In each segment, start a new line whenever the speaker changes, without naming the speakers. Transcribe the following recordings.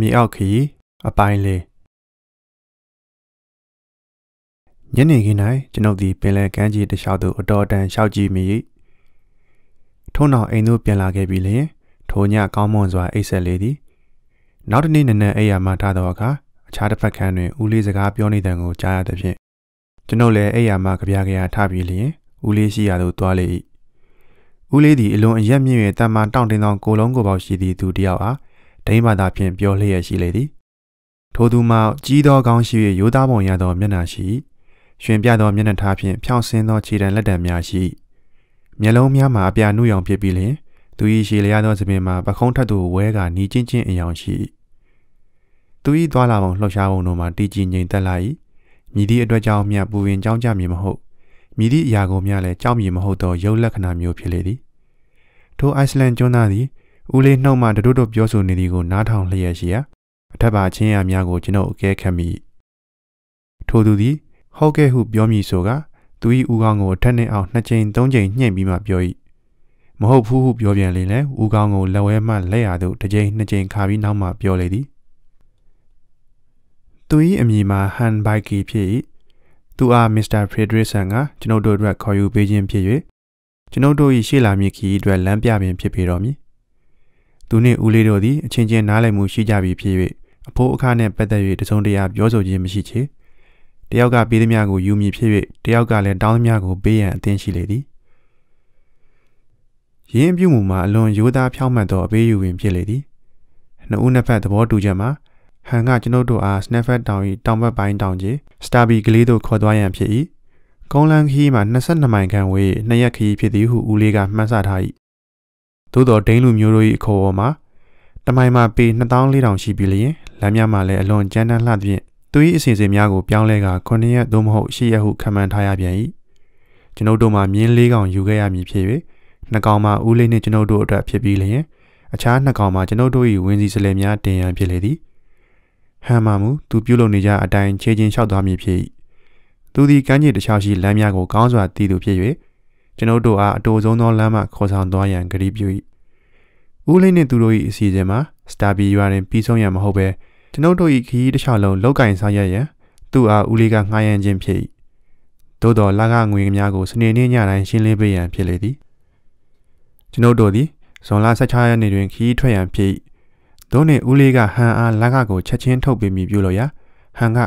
မြေအောက်ခီအပိုင်းလေးညနေခင်း၌ကျွန်ုပ်သည်ပင်လယ်ကမ်းခြေတစ်လျှောက်သို့အတော်အတန်ရှောက်ကြည့်မိ၏ထို့နောက်အိမ်သို့ပြန်လာခဲ့ပြီးလျှင်ထိုညကောင်းမွန်စွာအိပ်ဆက်လေသည် နောက်တစ်နေ့နနက်အိပ်ယာမှထသောအခါအခြားတစ်ဖက်ခန်းတွင်ဦးလေးစကားပြောနေသံကိုကြားရသဖြင့်ကျွန်ုပ်လည်းအိပ်ယာမှကြပြားကြရာထပြီးလျှင်ဦးလေးရှိရာသို့သွားလေ၏ဦးလေးသည်အလွန်အယက်မြင့်၍တမန်တောင့်တင်းသောကိုလုံးကိုပေါရှိသည့်သူတစ်ယောက်အားဒိန်းဘာသာဖြင့်ပြောလျက်ရှိလေသည် ထိုသူမှာကြီးသောကောင်းရှိ၍ရိုးသားပုံရသောမျက်နှာရှိရှင်ပြသောမျက်နှာထားဖြင့်ဖြောင့်ဆင်းသောခြေတံလက်တံများရှိမျက်လုံးများမှာအပြာနှုတ်ရောင်ဖြစ်ပြီးလျှင်သူ၏ရှည်လျားသောစပင်မှာပခုံးထက်သို့ဝဲကနီးချင်းချင်းအယောင်ရှိသူ၏သွာလာပုံလှုပ်ရှားပုံတို့မှာတည်ကြည်ငြိမ်သက်လာ၏မြည်သည့်အတွက်ကြောင့်မြတ်ပူရင်ကြောင်းကြမည်မဟုတ်မြည်သည့်အရာကိုမျှလည်းကြောင်းမည်မဟုတ်သောရုပ်လက္ခဏာမျိုးဖြစ်လေသည်ထိုအိုက်စလန်ကျွန်းသားသည်ဦးလေးနှုတ်မှတတို့တို့ပြောဆိုနေသည်ကိုနားထောင်လျက်ရှိရာအထက်ပါချင်းရများကိုကျွန်ုပ်အကဲခတ်မိထိုသူသည် ဟုတ်ကဲ့ဟုပြောမည်ဆိုကသူ၏ဦးခေါင်းကိုအထက်နှင့်အောင်နှစ်ချိန်သုံးချိန်ညှင့်ပြီးမှပြော၏မဟုတ်ဘူးဟုပြောပြန်လေလဲဦးခေါင်းကိုလက်ဝဲမှလက်ရသို့တစ်ချိန်နှစ်ချိန်ခါပြီးနောက်မှပြောလေသည် သူ၏အမည်မှာဟန်ဘိုက်ကီဖြစ်၏သူအားမစ္စတာဖရီဒရစ်ဆန်ကကျွန်ုပ်တို့အတွက်ခေါ်ယူပေးခြင်းဖြစ်၍ကျွန်ုပ်တို့၏ရှေ့လာမည့်ခီးအတွက်လမ်းပြပင်ဖြစ်ပေတော်မည်သူနှင့်ဦးလေးတို့သည်အချင်းချင်းနားလည်မှုရှိကြပြီဖြစ်၍အဖိုးအခနှင့်ပတ်သက်၍တစုံတရာပြောဆိုခြင်းမရှိချေတယောက်ကပေးသမျှကိုယူမည်ဖြစ်၍တယောက်ကလည်းတောင်းသမျှကိုပေးရန်အသင့်ရှိလေသည်ရင်းပြုမှုမှာအလွန်ရိုးသားဖြောင့်မတ်သောအပေးယူပင်ဖြစ်လေသည်နှစ်ဦးနှစ်ဖက်သဘောတူချက်မှာဟန်ကကျွန်ုပ်တို့အား Snefford တောင်၏တောင်ဘက်ပိုင်းတောင်ကြီး Starby ကလေးသို့ခေါ်သွားရန်ဖြစ်၏ကုန်းလန်းခီးမှာ22မိုင်ခန့်ဝေးနှစ်ရက်ခီးဖြစ်သည်ဟုဦးလေးကမှန်းဆထား၏သို့တော်ဒိန်းလူမျိုးတို့၏အခေါ်အဝေါ်မှာတမိုင်မှာပေ2400ရှိပြီးလျင်လမ်းများမှာလည်းအလွန်ကြမ်းတမ်းလှသဖြင့်သူ၏အစီအစဉ်များကိုပြောင်းလဲကာ9ရက်သို့မဟုတ်10ရက်ဟုခန့်မှန်းထားရပြန်၏ကျွန်ုပ်တို့မှာမြင်း၄ကောင်ယူခဲ့ရမည်ဖြစ်၍နှစ်ကောင်မှာဦးလေးနှင့်ကျွန်ုပ်တို့အတွက်ဖြစ်ပြီးလျင်အခြားနှစ်ကောင်မှာကျွန်ုပ်တို့၏ဝင်းစည်းစလဲများတင်ရန်ဖြစ်လေသည်ဟန်မာမူသူပြုလုပ်နေကြအတိုင်းခြေချင်းလျှောက်သွားမည်ဖြစ်၏သူသည်ကမ်းခြေတစ်လျှောက်ရှိလမ်းများကိုကောင်းစွာတည်သူဖြစ်၍ကျွန်ုပ်တို့အားအတူဆုံးသောလမ်းမှခေါ်ဆောင်သွားရန်ကတိပြု၏ဦးလေးနှင့်သူတို့၏အစီအစဉ်မှာစတာဘီရွာတွင်ပြီးဆုံးရန်မဟုတ်ဘဲကျွန်ုပ်တို့၏ခရီးတစ်လျှောက်လုံးလောက်ကင်စားရရန်သူ့အားဦးလေးကငှားရန်ခြင်းဖြစ်၏သို့တော်လကငွေများကိုစနေနေ့ညတိုင်းရှင်းလင်းပေးရန်ဖြစ်လေသည်ကျွန်ုပ်တို့သည်ဇွန်လ16ရက်နေ့တွင်ခရီးထွက်ရန်ဖြစ်၏ဒုံးနှင့်ဦးလေးကဟန်အားလက်ကကိုချက်ချင်းထုတ်ပေးမိပြုလို့ရဟန်က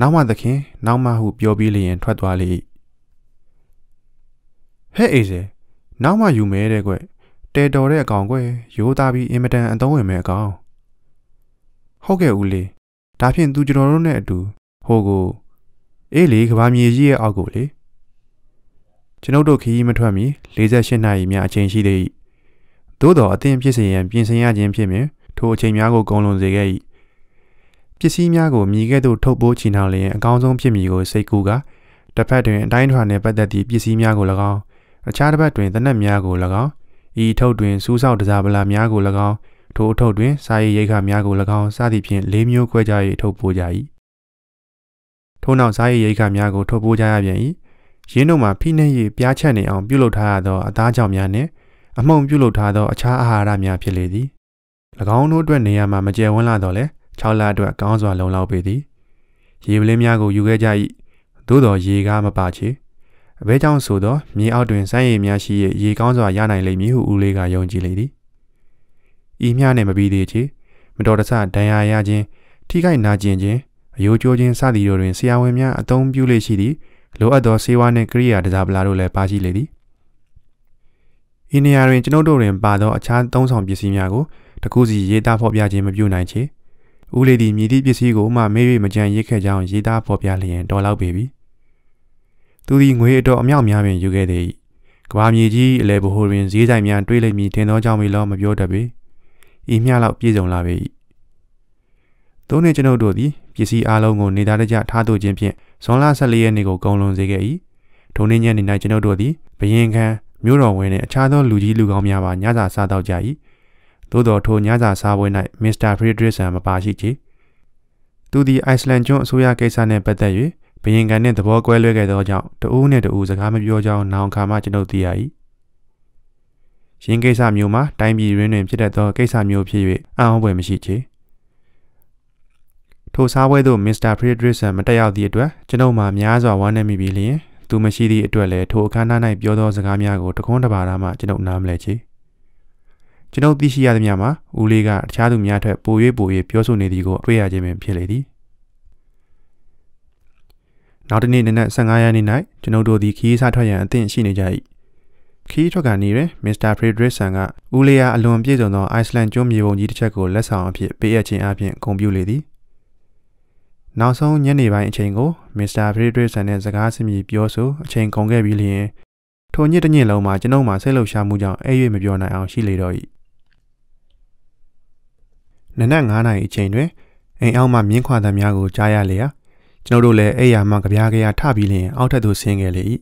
နောက်မှသခင်နောက်မှဟုပြောပြီးလျင် ထွက်သွားလေ၏ဟဲ့အေးစေနောက်မှယူမယ်တဲ့ကွတဲတော်တဲ့အကောင်ကွရိုးသားပြီးအင်မတန်အသုံးဝင်မဲ့အကောင်ဟုတ်ကဲ့ဦးလေးဒါဖြင့်သူကျွန်တော်တို့နဲ့အတူဟိုကိုအေးလေကဘာမြေကြီးရဲ့အောက်ကိုလေကျွန်ုပ်တို့ခီးမထွက်မီ48နာရီများအချိန်ရှိသေး၏သို့တော်အသင်ဖြစ်စေရန်ပြင်ဆင်ရခြင်းဖြစ်မြင်ထိုအချိန်များကိုကုန်လွန်စေခဲ့၏ပစ္စည်းများကိုမြည်ကဲ့သို့ထုတ်ပိုးချီနှောင်လျင်အကောင်းဆုံးဖြစ်မည်ကိုစိတ်ကူးကတစ်ဖက်တွင်အတိုင်းထွာနှင့်ပတ်သက်သည့်ပစ္စည်းများကို၎င်းအခြားတစ်ဘက်တွင်တနက်များကို၎င်းဤအထုပ်တွင်စူးစောက်တစားပလာများကို၎င်းထိုအထုပ်တွင် စာရေးရိတ်ခါများကို၎င်းစသည်ဖြင့်၄မျိုးခွဲခြား၍ထုတ်ပိုးကြ၏ထို့နောက်စာရေးရိတ်ခါများကိုထုတ်ပိုးကြရပြန်၏ရင်းတို့မှာဖိနှိပ်၍ပြားချက်နေအောင်ပြုလုပ်ထားရသောအသားကြောင်များနှင့် အမှုန်ပြုလုပ်ထားသောအခြားအာဟာရများဖြစ်လေသည်၎င်းတို့အတွက်နေရာမှာမကျယ်ဝန်းလာတော့လဲ6လအတွက်ကောင်းစွာလုံလောက်ပေသည် ရေပလင်းများကိုယူခဲ့ကြ၏သို့တော်ရေကားမပါချေ။အဘဲကြောင့်ဆိုသောမြေအောက်တွင်စမ်းရည်များရှိ၍ရေကောင်းစွာရနိုင်လိမ့်မည်ဟုဦးလေးကယုံကြည်လေသည်ဤမျှနှင့်မပြီးသေးချေမတော်တဆဒဏ်ရာရခြင်းထိခိုက်နာကျင်ခြင်းအယိုးကျိုးခြင်းစသည်တို့တွင်ဆရာဝန်များအသုံးပြုလေရှိသည့်လိုအပ်သောဆေးဝါးနှင့်ကိရိယာတရားပလာတို့လည်းပါရှိလေသည်ဤနေရာတွင်ကျွန်ုပ်တို့တွင်ပါသောအခြားသုံးဆောင်ပစ္စည်းများကိုတကူးစီရေးသားဖော်ပြခြင်းမပြုနိုင်ချေဦးလေးသည်မြည်သည့်ပစ္စည်းကိုမှမေး၍မကြံရစ်ခဲ့ကြောင်းရေးသားဖော်ပြလျင်တော်လောက်ပေပြီ။သူသည်ငွေအတော်အမြောက်များပင်ယူခဲ့သည်ကဘာမြေကြီးအလဲဘိုးတွင်ဈေးဆိုင်များတွေးလိုက်မိထင်သောကြောင့်မေလောမပြောတတ်ပေဤမျှလောက်ပြည့်စုံလာပေ၏သုံးနှင့်ကျွန်ုပ်တို့သည်ပစ္စည်းအလုံးကိုနေသားတကျထားသို့ခြင်းဖြင့်ဇွန်လ14ရက်နေ့ကိုကုန်လွန်စေခဲ့၏ထိုနေ့ညနေ၌ကျွန်ုပ်တို့သည်ဘရင်ခံမြို့တော်ဝင်နှင့်အခြားသောလူကြီးလူကောင်းများပါညစာစားတော့ကြ၏သို့တော်ထိုညစာစားပွဲ၌မစ္စတာဖရီဒရစ်ဆန်မပါရှိချေသူသည်အိုက်စလန်ကျွန်းအစိုးရကိစ္စနှင့်ပတ်သက်၍ဘယင်ကန်နှင့်သဘောကွဲလွဲခဲ့သောကြောင့်တဦးနှင့်တဦးစကားမပြောကြောင်းနောင်ခါမှကျွန်ုပ်သိရ၏ရင်းကိစ္စမျိုးမှာတိုင်းပြည်ရင်းတွင်ဖြစ်တတ်သောကိစ္စမျိုးဖြစ်၍အံ့ဩဖွယ်မရှိချေထိုစားပွဲသို့မစ္စတာဖရီဒရစ်ဆန်မတက်ရောက်သည့်အတွက်ကျွန်ုပ်မှများစွာဝမ်းနည်းမိပြီလျင်သူမရှိသည့်အတွက်လည်းထိုအခမ်းအနား၌ပြောသောစကားများကိုတခွန်းတပါးသားမှကျွန်ုပ်နားမလည်ချေကျွန်ုပ်သိရှိရသည်များမှာဦးလေးကတခြားသူများထက်ပို၍ပို၍ပြောဆိုနေသည်ကိုတွေ့ရခြင်းပင်ဖြစ်လေသည်နောက်တစ်နေ့နေ့15ရက်နေ့၌ကျွန်ုပ်တို့သည်ခီးစားထွက်ရန်အသင့်ရှိနေကြ၏ခီးထွက်ကနေတွင်မစ္စတာဖရီဒရစ်ဆန်ကဦးလျာအလွန်ပြည့်စုံသောအိုက်စလန်ကျွန်းမြေပုံကြီးတစ်ချက်ကိုလက်ဆောင်အဖြစ်ပေးအပ်ခြင်းအပြင်ဂုဏ်ပြုလေသည်နောက်ဆုံးညနေပိုင်းအချိန်ကိုမစ္စတာဖရီဒရစ်ဆန်နဲ့စကားဆင်မြည်ပြောဆိုအချိန်ကုန်ခဲ့ပြီးလျှင်ထိုညစ်တစ်ညစ်လုံးမှာကျွန်ုပ်မှဆိတ်လှုပ်ရှားမှုကြောင့်အဲ့၍မပြောနိုင်အောင်ရှိလေတော့၏နနက်9နာရီအချိန်တွင်အိမ်အောက်မှမြင်းခွာသံများကိုကြားရလျက်ကျွန်ုပ်တို့လည်းအဲ့ရမှကြပြားကြရထပြီးလျင်အောက်ထက်သို့ဆင်းခဲ့လေ၏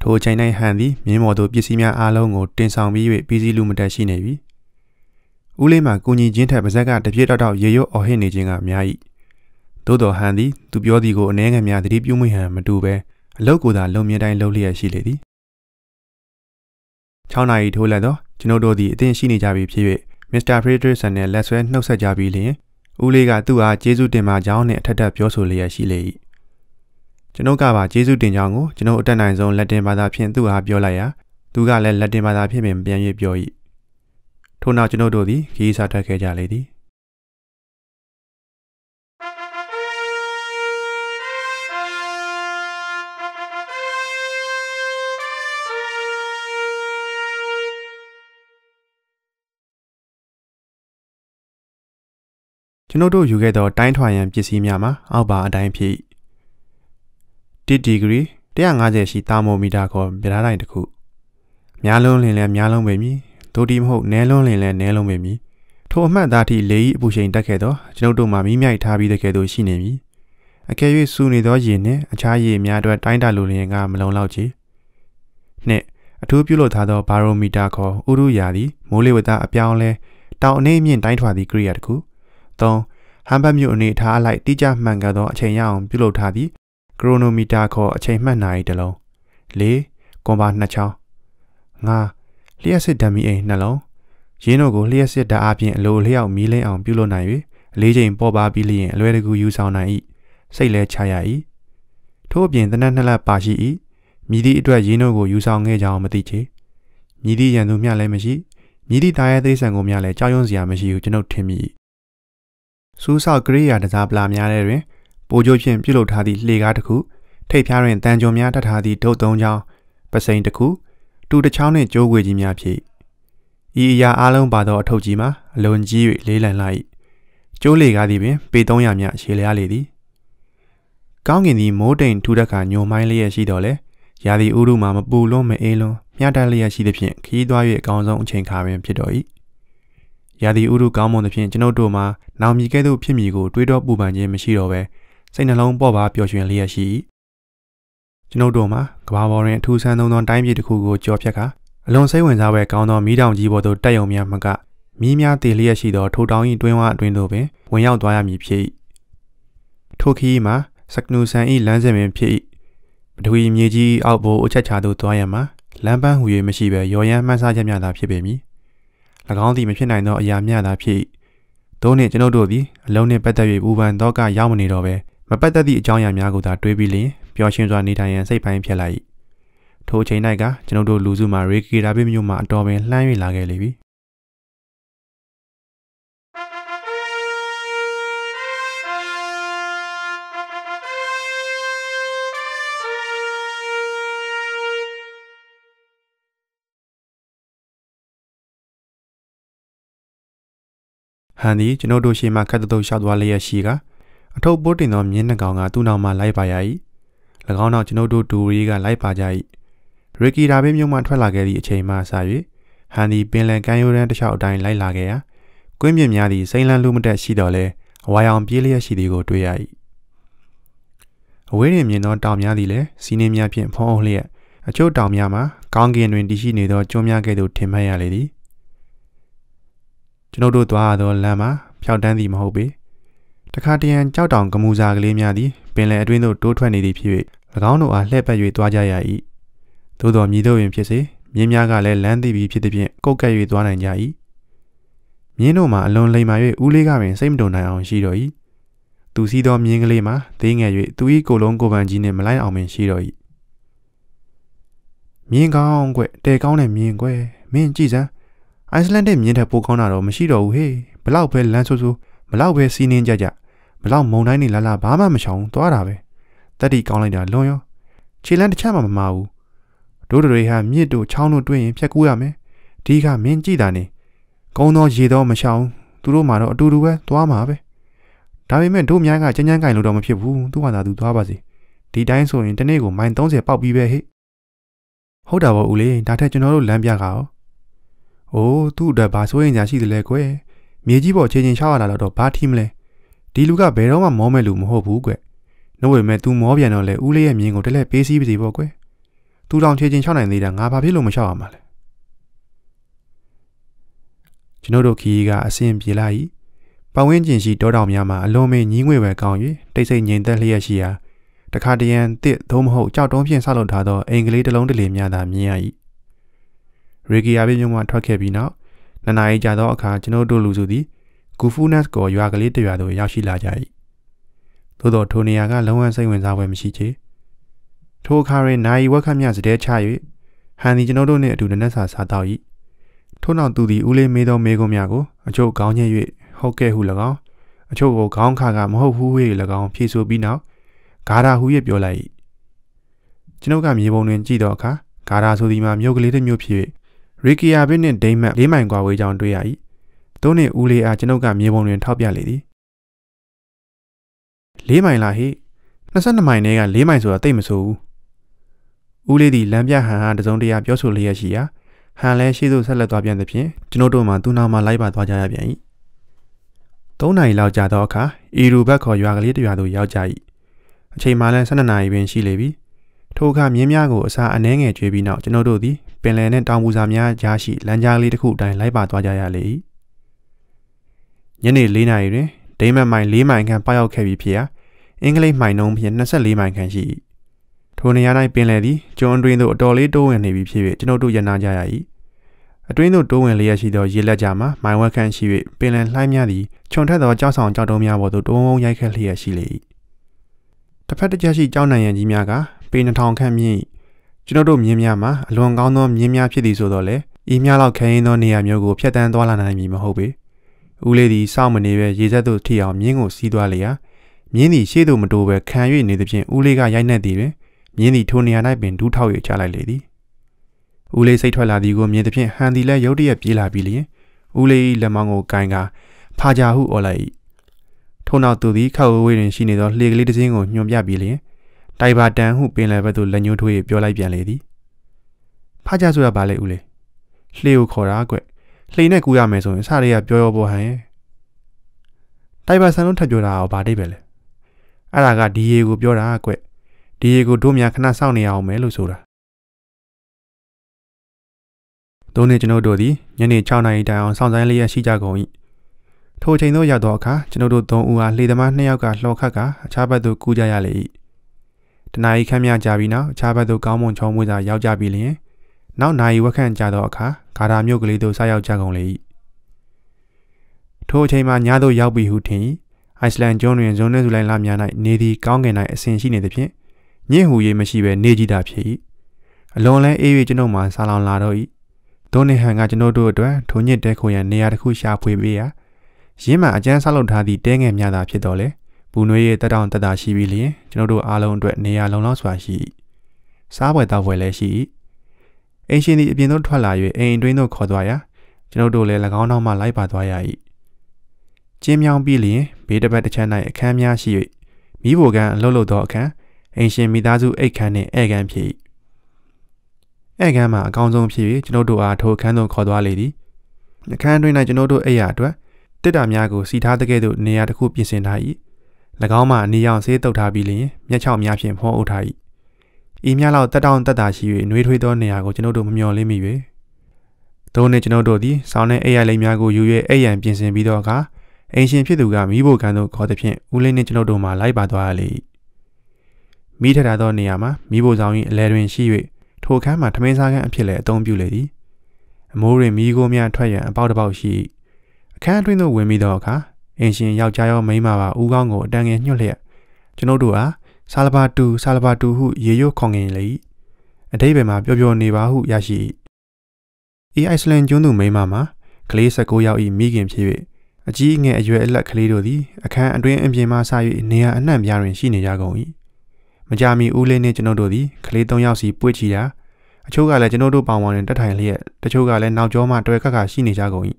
ထိုအချိန်၌ဟန်သည်မြင်းမော်တို့ပစ္စည်းများအားလုံးကိုတင်ဆောင်ပြီး၍ပြီးစီးလူမတက်ရှိနေပြီဦးလေးမှကိုကြီးချင်းထက်ပါဇက်ကတပြည့်တော့တော့ရေရွတ်အော်ဟစ်နေခြင်းကအများ၏သို့တော်ဟန်သည် သူပြောသည်ကိုအနှဲငယ်များသတိပြုမိဟန်မတူပဲအလောက်ကိုသာလုံမြင်တိုင်းလှုပ်လျက်ရှိလေသည်6နာရီထိုးလန်တော့ကျွန်ုပ်တို့သည်အသင့်ရှိနေကြပြီဖြစ်၍မစ္စတာဖရီဒရစ်ဆန်နှင့်လက်ဆွဲနှုတ်ဆက်ကြပြီးလျင်ဦးလေးကသူ့အားကျေးဇူးတင်ပါကြောင်းနဲ့အထက်ထပ်ပြောဆိုလျက်ရှိလေ၏ကျွန်ုပ်ကပါကျေးဇူးတင်ကြောင်းကိုကျွန်ုပ်အတက်နိုင်ဆုံးလက်တင်ဘာသာဖြင့်သူ့အားပြောလိုက်ရာသူကလည်းလက်တင်ဘာသာဖြင့်ပင်ပြန်၍ပြော၏ထို့နောက်ကျွန်ုပ်တို့သည်ခရီးစားထွက်ခဲ့ကြလေသည်။ကျွန်ုပ်တို့ယူခဲ့သောတိုင်းထွာရန်ပစ္စည်းများမှာအောက်ပါအတိုင်းဖြစ်1ဒီဂရီ150ရှိသာမိုမီတာခေါ်ပြားတိုင်းတစ်ခုများလုံးလင်လည်းများလုံးပဲမြည်တို့ဒီမဟုတ်နဲလုံးလင်လည်းနဲလုံးပဲမြည်ထိုအမှတ်သားထိလေဤအပူချိန်တက်ခဲ့သောကျွန်ုပ်တို့မှာမိမြိုက်ထားပြီးတဲ့ကဲ့သို့ရှိနေပြီအကယ်၍စူနေသောရေနှင့်အခြားရေများအတွက်တိုင်းတာလိုလျင်ကမလုံလောက်ချေနှင့်အထူးပြုလုပ်ထားသောဘာရိုမီတာခေါ်ဥရုရာသည်မိုးလေဝသအပြောင်းလဲတောင်အနေအမြင့်တိုင်းထွာသည့်ကိရိယာတစ်ခု3ဟမ်ဘတ်မြို့အနေထားအလိုက် တိကျမှန်ကန်သောအချိန်ရအောင် ပြုလုပ်ထားသည့်ကရိုနိုမီတာခေါ်အချိန်မှတ်နာရီတစ်လုံး4ကွန်ပါ2ချောင်း5လျှက်စစ်ဓာမီအိမ်နှလုံးရင်းတို့ကိုလျှက်စစ်ဓာအပြင်အလိုလျောက်မီးလင်းအောင်ပြုလုပ်နိုင်၍အလေးချိန်ပေါ်ပါပြီးလျင်အလွယ်တကူယူဆောင်နိုင်၏စိတ်လဲချရ၏ထို့အပြင်တနက်နှစ်လပါရှိ၏မြည်သည့်အတွက်ရင်းတို့ကိုယူဆောင်ခဲ့ကြအောင်မသိချေမြည်သည့်ရန်သူမျှလည်းမရှိမြည်သည့်သားရဲသိဆန်ကိုမျှလည်းကြောက်ရွံ့စရာမရှိဟုကျွန်ုပ်ထင်မိ၏စူးဆောက်ကြိယာတစားပလာများတဲ့တွင်ပိုကျိုးဖြင့်ပြုလုပ်ထားသည့်လှေကားတစ်ခုထိပ်ဖျားတွင်တန်ကြုံများတပ်ထားသည့်ဒုတ်သုံးချောင်းပစိန်တစ်ခုတူတစ်ချောင်းနှင့်ကြိုးခွေကြီးများဖြင့်ဤအရာအလုံးပါသောအထုပ်ကြီးမှာအလွန်ကြီး၍လေးလံလာ၏ကျိုးလေကားသည်ပင်ပေ300မြရှည်လျားလေသည်ကောင်းကင်သည်မိုးတိမ်ထူတက်ကညုံမိုင်းလျက်ရှိတော်လဲရာသီဥတုမှာမပူလွန်းမအေးလွန်းမျှတလျက်ရှိသည်ဖြင့်ခီးသွား၍အကောင်းဆုံးအချိန်ခါပင်ဖြစ်တော်၏ရာသီဥတုကောင်းမွန်သဖြင့်ကျွန်ုပ်တို့မှာနောင်မြည်ကဲ့သို့ဖြစ်မည်ကိုတွေးတော့ပူပန်ခြင်းမရှိတော့ဘဲစိတ်နှလုံးပေါ်ပါပျော်ရွှင်လျက်ရှိကျွန်ုပ်တို့မှာကဘာပေါ်တွင်အထူးဆန်းဆုံးသောတိုင်းပြည်တစ်ခုကိုကြော်ဖြတ်ကာအလွန်စိတ်ဝင်စားပွဲကောင်းသောမိတောင်ကြီးပေါ်သို့တက်ယုံများမှကမီးများတည်လျက်ရှိသောထိုတောင်၏တွင်းဝအတွင်းသို့ပင်ဝင်ရောက်သွားရမည်ဖြစ်၏ထိုခီးမှာစကနူဆန်၏လမ်းစဉ်ပင်ဖြစ်၏ပထဝီမြေကြီးအောက်ဘို့အချက်ချာသို့သွားရမှာလမ်းပန်းဟူ၍မရှိဘဲရော်ရမ်းမှန်းဆချက်များသာဖြစ်ပေမည်၎င်းသည်မဖြစ်နိုင်သောအရာများသာဖြစ်။သို့နှင့်ကျွန်ုပ်တို့သည်အလုံးနှင့်ပတ်သက်၍ပူပန်သောကရောက်မနေတော့ဘဲမပတ်သက်သည့်အကြောင်းအရာများကိုသာတွေးပြီးလျှင်ပျော်ရွှင်စွာနေထိုင်ရန်စိတ်ပိုင်းဖြစ်လာ၏။ထိုအချိန်၌ကကျွန်ုပ်တို့လူစုမှာရေကီရာဘိမြို့မှအတော်ပင်လှမ်း၍လာခဲ့လေပြီဟန်သည်ကျွန်ုပ်တို့ရှေ့မှခတ်တုပ်ရှောက်သွားလျက်ရှိကအထုပ်ပိုးတင်သောမြင်းနှကောင်ကသူ့နောက်မှလိုက်ပါရ၏၎င်းနောက်ကျွန်ုပ်တို့ဒူရီကလိုက်ပါကြ၏ရီကီဒါဘင်းမြို့မှထွက်လာခဲ့သည့်အချိန်မှစ၍ဟန်သည်ပင်လယ်ကမ်းရိုးတန်းတစ်လျှောက်အတိုင်းလိုက်လာခဲ့ရာကွင်းပြင်များသည်စိမ့်လန်းလူမတက်ရှိတော်လဲအဝါရောင်ပြေးလျက်ရှိသည်ကိုတွေ့ရ၏အဝေးတွင်မြင်သောတောင်များသည်လည်းစီးနှင်းများဖြင့်ဖုံးအုပ်လျက်အချို့တောင်များမှာကောင်းကင်တွင်တည်ရှိနေသောကျွန်းများကဲ့သို့ထင်မှတ်ရလေသည်ကျွန်ုပ်တို့သွားသောလမ်းမှာဖြောက်တန်းသည်မဟုတ်ပေတခါတရံကြောက်တောင်ကမူစာကလေးများသည်ပင်လယ်အတွင်းသို့တိုးထွက်နေသည်ဖြစ်၍၎င်းတို့အားလှည့်ပတ်၍သွားကြရ၏သို့တော်မြည်တို့ပင်ဖြစ်စေမြင်းများကလည်းလမ်းသိပြီးဖြစ်သည်ဖြင့်ကုတ်ကဲ့၍သွားနိုင်ကြ၏မြင်းတို့မှာအလွန်လိမ္မာ၍ဦးလေးကပင်စိတ်မတုန်နိုင်အောင်ရှိတော်၏သူစီးသောမြင်းကလေးမှာသေးငယ်၍သူ၏ကိုလုံးကိုပန်ကြီးနှင့်မလိုက်အောင်ပင်ရှိတော်၏မြင်းကောင်းကွတဲကောင်းတဲ့မြင်းကွမင်းကြည့်စမ်းအိုင်စလန်တဲ့မြင်းထက်ပိုကောင်းတာတော့မရှိတော့ဘူးဟေးဘလောက်ပဲလမ်းဆိုးဆိုးဘလောက်ပဲစီးနင်းကြကြဘလောက်မုံတိုင်းနေလာလာဘာမှမချောင်သွားတာပဲတတိကောင်းလိုက်တာလွန်ရောခြေလမ်းတစ်ချက်မှမမာဘူးတို့တွေဟာမြစ်တို့ချောင်းတို့တွင်းရင်ဖြတ်ကူးရမယ်ဒီကမင်းကြည့်တာနေကုန်းသောရေသောမချောင်သူတို့မှတော့အတူတူပဲသွားမှာပဲဒါပေမဲ့တို့များကကျန်းကျန်းကင်လို့တော့မဖြစ်ဘူးသူ့ဟာသာသူသွားပါစေဒီတိုင်းဆိုရင်တနေ့ကိုမိုင်30ပောက်ပြီးပဲဟဲ့ဟုတ်တာပေါ့ဦးလေးဒါထက်ကျွန်တော်တို့လမ်းပြကရော။အိုးသူ့အတွက်ဘာစိုးရင်ညာရှိသလဲကွယ်။မြေကြီးပေါ်ခြေချင်းရှောက်ရတာတော့ဘာထီးမလဲ။ဒီလူကဘယ်တော့မှမောမဲ့လူမဟုတ်ဘူးကွယ်။နှုတ်ဝေမဲ့ तू မောပြန်တော့လေဦးလေးရဲ့မြင်ကိုတက်လက်ပေးစီးပါစီပေါ့ကွယ်။ तू တောင်ခြေချင်းရှောက်နိုင်သေးတာငါဘာဖြစ်လို့မရှောက်ရမှာလဲ။ကျွန်တော်တို့ခီးကအဆင်ပြေလိုက်။ပဝင်းကျင်ရှိတောတောင်များမှာအလွန်မင်းကြီးငွေပဲကောင်း၍တိတ်ဆိတ်ငြိမ်သက်လျက်ရှိရာတခါတရံတစ်သို့မဟုတ်ကြောက်တုံးဖြင့်ဆောက်လုပ်ထားသောအိမ်ကလေးတစ်လုံးတစ်လေများသာမြင်ရ၏ရေဂီယာပြည်မြို့မှထွက်ခဲ့ပြီးနောက်နှစ်နာရီကြာသောအခါကျွန်ုပ်တို့လူစုသည်ဂူဖူနတ်ကိုရွာကလေးတစ်ရွာသို့ရောက်ရှိလာကြ၏သို့သောထိုနေရာကလုံးဝစိတ်ဝင်စားဖွယ်မရှိချေထိုအခါတွင်နိုင်ဝက်ခတ်မြစတဲ့ချ၍ဟန်ဒီကျွန်ုပ်တို့နှင့်အတူနက်စာစားတော့၏ထို့နောက်သူသည်ဦးလေးမေးသောမေးခွန်းများကိုအချို့ကောင်းညက်၍ဟုတ်ကဲ့ဟု၎င်းအချို့ကိုခေါင်းခါကမဟုတ်ဘူးဟွေ၎င်းဖြေဆိုပြီးနောက်ဂါရာဟူ၍ပြောလိုက်၏ကျွန်ုပ်ကမြေပုံတွင်ကြည့်တော့အခါဂါရာဆိုသည်မှာမြို့ကလေးတစ်မြို့ဖြစ်ရီကီယာဘစ်နှင့်ဒိမတ်၄မိုင်ကွာဝေးကြောင်းတွေ့ရ၏သုံးနှင့်ဦးလေးအားကျွန်ုပ်ကမြေပုံတွင်ထောက်ပြလေသည်၄မိုင်လားဟိ22မိုင်ထဲက၄မိုင်ဆိုတာသိမ့်မဆိုဘူးဦးလေးသည်လမ်းပြဟန်ဟာတစုံတရာ ပြောဆိုလျက်ရှိရာဟန်လည်းရှေ့သို့ဆက်လက်သွားပြန်သဖြင့်ကျွန်ုပ်တို့မှသူ့နောက်မှလိုက်ပါသွားကြရပြန်၏၃နာရီလောက်ကြာသောအခါအီရူဘတ်ခေါ်ရွာကလေးတရွာသို့ရောက်ကြ၏အချိန်မှလည်း၁၂နာရီပင်ရှိလေပြီ။ထိုအခါမြင်းများကိုအစာအနှဲငယ်ကျွေးပြီးနောက်ကျွန်တော်တို့သည်ပင်လယ်နှင့်တောင်ပူစာများကြားရှိလမ်းကြားလေးတစ်ခုအတိုင်းလိုက်ပါသွားကြရလေ၏ညနေ၄နာရီတွင်ဒိမတ်မိုင်၄မိုင်ခန့်ပောက်ရောက်ခဲ့ပြီးဖြစ်ရာအင်္ဂလိပ်မိုင်နှုန်းဖြင့်24မိုင်ခန့်ရှိ၏ထိုနေရာ၌ပင်လယ်သည်ကျွန်းတွင်သို့အတော်လေးတိုးဝင်နေပြီဖြစ်၍ကျွန်တော်တို့ရနာကြရ၏အတွင်းသို့တိုးဝင်လျက်ရှိသောရေလက်ကြားမှာမိုင်ဝက်ခန့်ရှိ၍ပင်လယ်လှိုင်းများသည်ခြုံထက်သောကြောက်ဆောင်ကြောက်တုံးများပေါ်သို့တုံးဝုံရိုက်ခတ်လျက်ရှိလေ၏တစ်ဖက်တစ်ချက်ရှိကြောက်နံရံကြီးများကပေ2000ခန့်မြင့်ကျွန်တို့တို့မြင်းများမှာအလွန်ကောင်းသောမြင်းများဖြစ်သည်ဆိုတော့လေဤများလောက်ခရင်သောနေရာမျိုးကိုဖျက်ဆီးသွားလာနိုင်မည်မဟုတ်ပေဦးလေးသည်စောင့်မနေဘဲရေစက်သို့ထိအောင်မြင်းကိုစီးသွားလျာမြင်းသည်ရှေ့သို့မတိုးဘဲခံ၍နေသဖြင့်ဦးလေးကရိုက်နှက်သည်တွင်မြင်းသည်ထိုနေရာ၌ပင်ဒူးထောက်၍ချလိုက်လေသည်ဦးလေးစိတ်ထွက်လာသည်ကိုမြင်သဖြင့်ဟန်သည်လည်းရုတ်တရက်ပြေးလာပြီးလျင်ဦးလေး၏လက်မောင်းကိုကင်ကာဖာကြာဟုအော်လိုက်၏ထို့နောက်သူသည်ခောက်ဝေးတွင်ရှိနေသောလှေကလေးတစ်စင်းကိုညွှန်ပြပြီးလျင်တိုင်ဘာတန်ဟုပင်လယ်ဘက်သို့လက်ညှိုးထိုး၍ပြောလိုက်ပြန်လေသည်ဖကြဆိုတာဘာလဲဦးလေလှေကိုခေါ်တာကွလှေနဲ့ကူရမယ်ဆိုရင်အစတည်းကပြောရောပေါ်ဟန်ရဲ့တိုင်ဘာဆန်လုံးထပ်ပြောတာကဘာတိတ်ပဲလဲအဲ့ဒါကဒီရေကိုပြောတာကွဒီရေကိုတို့များခဏစောင့်နေရအောင်မယ်လို့ဆိုတာတို့နဲ့ကျွန်တော်တို့သည်ညနေ6နာရီတိုင်အောင်စောင့်ဆိုင်းလျက်ရှိကြကုန်၏ထိုချိန်သို့ရောက်သောအခါကျွန်တော်တို့၃ဦးအားလှေသမား၂ယောက်ကလှော်ခတ်ကအခြားဘက်သို့ကူးကြရလေ၏တနာရီခန့်များကြာပြီးနောက်အခြားဘက်သို့ကောင်းမွန်ချောမွေ့စွာရောက်ကြပြီးလျင်နောက်နာရီဝက်ခန့်ကြာသောအခါဂါထာမြို့ကလေးသို့ဆက်ရောက်ကြကုန်လေ၏ထိုအချိန်မှာညသို့ရောက်ပြီဟုထင်အိုက်စလန်ကျွန်းတွင်ဇွန်နှင့်ဇူလိုင်လများ၌နေသည့်ကောင်းကင်၌အစဉ်ရှိနေသည်ဖြင့်ညှင့်ဟူရေးမရှိဘဲနေကြည်တာဖြစ်၏အလွန်လဲအေး၍ကျွန်ုပ်မှဆာလောင်လာတော့၏ဒိုနေဟန်ကကျွန်ုပ်တို့အတွက်ထိုညစ်တဲခိုရန်နေရာတစ်ခုရှာဖွေပေးရာရင်းမှအကျန်းဆောက်လုပ်ထားသည့်တဲငယ်များသာဖြစ်တော်လဲပူနွေးရဲ့တက်တောင်တက်တာရှိပြီးလျင်ကျွန်တော်တို့အားလုံးအတွက်နေရာလုံလောက်စွာရှိ စားပွဲတောက်ပွဲလည်းရှိအင်ရှင်ဒီအပြင်သို့ထွက်လာ၍အိမ်အတွင်းသို့ခေါ်သွားရာကျွန်တော်တို့လည်း၎င်းနောက်မှလိုက်ပါသွားရ၏ကျင်းမြောင်းပြီးလျင်ဘေးတစ်ပတ်တစ်ချမ်း၌အခန်းများရှိ၍မိဘကန်အလုတ်လုတ်သောအခန်းအင်ရှင်မိသားစုအိတ်ခန်းနှင့်ဧကန်ဖြစ်၏ဧကန်းမှာအကောင်းဆုံးဖြစ်၍ကျွန်ုပ်တို့အားထိုအခန်းသို့ခေါ်သွားလေသည်။အခန်းတွင်၌ကျွန်ုပ်တို့အိပ်ရာအတွက်တစ်တာများကိုစီထားတဲ့ကဲ့သို့နေရာတစ်ခုပြင်ဆင်ထား၏၎င်းမှာအနီရောင်ဆေးတုပ်ထားပြီးလျင်မျက်ခြောက်များဖြင့်ဖုံးအုပ်ထား၏ဤများလောက်တက်တောင့်တက်တာရှိ၍နှွေးထွေးသောနေရာကိုကျွန်ုပ်တို့မမျှော်လင့်မိ၍သို့နှင့်ကျွန်ုပ်တို့သည်ဆောင်းနှင့်အိပ်ရလိမ့်များကိုယူ၍အိပ်ရန်ပြင်ဆင်ပြီးသောအခါအင်ရှင်ဖြစ်သူကမိဖို့ကန်သို့ခေါ်သည်ဖြင့်ဦးလင်းနှင့်ကျွန်ုပ်တို့မှလိုက်ပါသွားရလေ၏မိထထားသောနေရာမှာမိဖို့ဆောင်၏အလဲတွင်ရှိ၍ထိုခန်းမှာထမင်းစားခန်းအဖြစ်လည်းအသုံးပြုလေသည်အမိုးတွင်မိခိုးများထွက်ရန်အပေါက်တစ်ပေါက်ရှိ၏အခန်းအတွင်းသို့ဝင်ပြီးသောအခါအင်ရှင်ယောက်ျားရောမိန်းမပါဦးခေါင်းကိုအတန်ငယ်ညှို့လျက်ကျွန်ုပ်တို့အားဆာလဘာတူဆာလဘာတူဟုရေရွတ်ခေါင်ငင်လေ၏အတိတ်ဘယ်မှာပျော်ပျော်နေပါဟုရရှိ၏အေအိုက်စလန်ကျွန်းသူမိန်းမမှာကလေး16ယောက်၏မိခင်ဖြစ်၍အကြီးအငယ်အရွယ်အလတ်ကလေးတို့သည်အခန်းအတွင်းအပြင်မှဆ၍နေရာအနှံ့များတွင်ရှိနေကြကုန်၏မကြာမီဦးလေးနှင့်ကျွန်ုပ်တို့သည်ကလေး3ယောက်စီပွေ့ချီရာအချို့ကလည်းကျွန်ုပ်တို့ပေါင်ဝန်းတွင်တက်ထိုင်လျက်တချို့ကလည်းနောက်ကျောမှတွဲခါခါရှိနေကြကုန်၏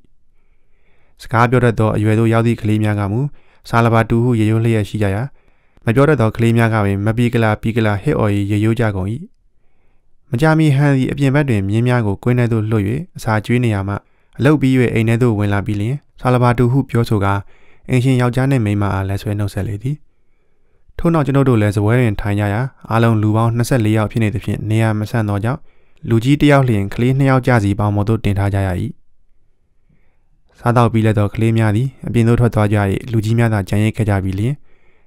စကားပြောတတ်သောအရွယ်သို့ရောက်သည့်ကလေးများကမူဆာလဘာတူဟုရေရိုးလျက်ရှိကြရာမပြောတတ်သောကလေးများကပင်မပီကလာပီကလာဟစ်အော်၏ရေရိုးကြကုန်၏မကြာမီဟန်သည်အပြင်ဘက်တွင်မြင်းများကိုကွင်းထဲသို့လွှတ်၍အစာကျွေးနေရမှအလုတ်ပြီး၍အိမ်ထဲသို့ဝင်လာပြီးလျှင်ဆာလဘာတူဟုပြောဆိုကာအင်ရှင်ယောက်ျားနှင့်မိန်းမအားလက်ဆွဲနှုတ်ဆက်လေသည်ထို့နောက်ကျွန်ုပ်တို့လည်းစပွဲတွင်ထိုင်ကြရာအားလုံးလူပေါင်း24ယောက်ဖြစ်နေသဖြင့်နေရာမဆန့်သောကြောင့်လူကြီးတစ်ယောက်လျှင်ကလေး2ယောက်ကြစီပေါင်းမတို့တင်ထားကြရ၏စားတော့ပြီးလက်တော့ကလေးများသည်အပြင်သို့ထွက်သွားကြ၏လူကြီးများသာကြံရိတ်ခဲ့ကြပြီးလျှင်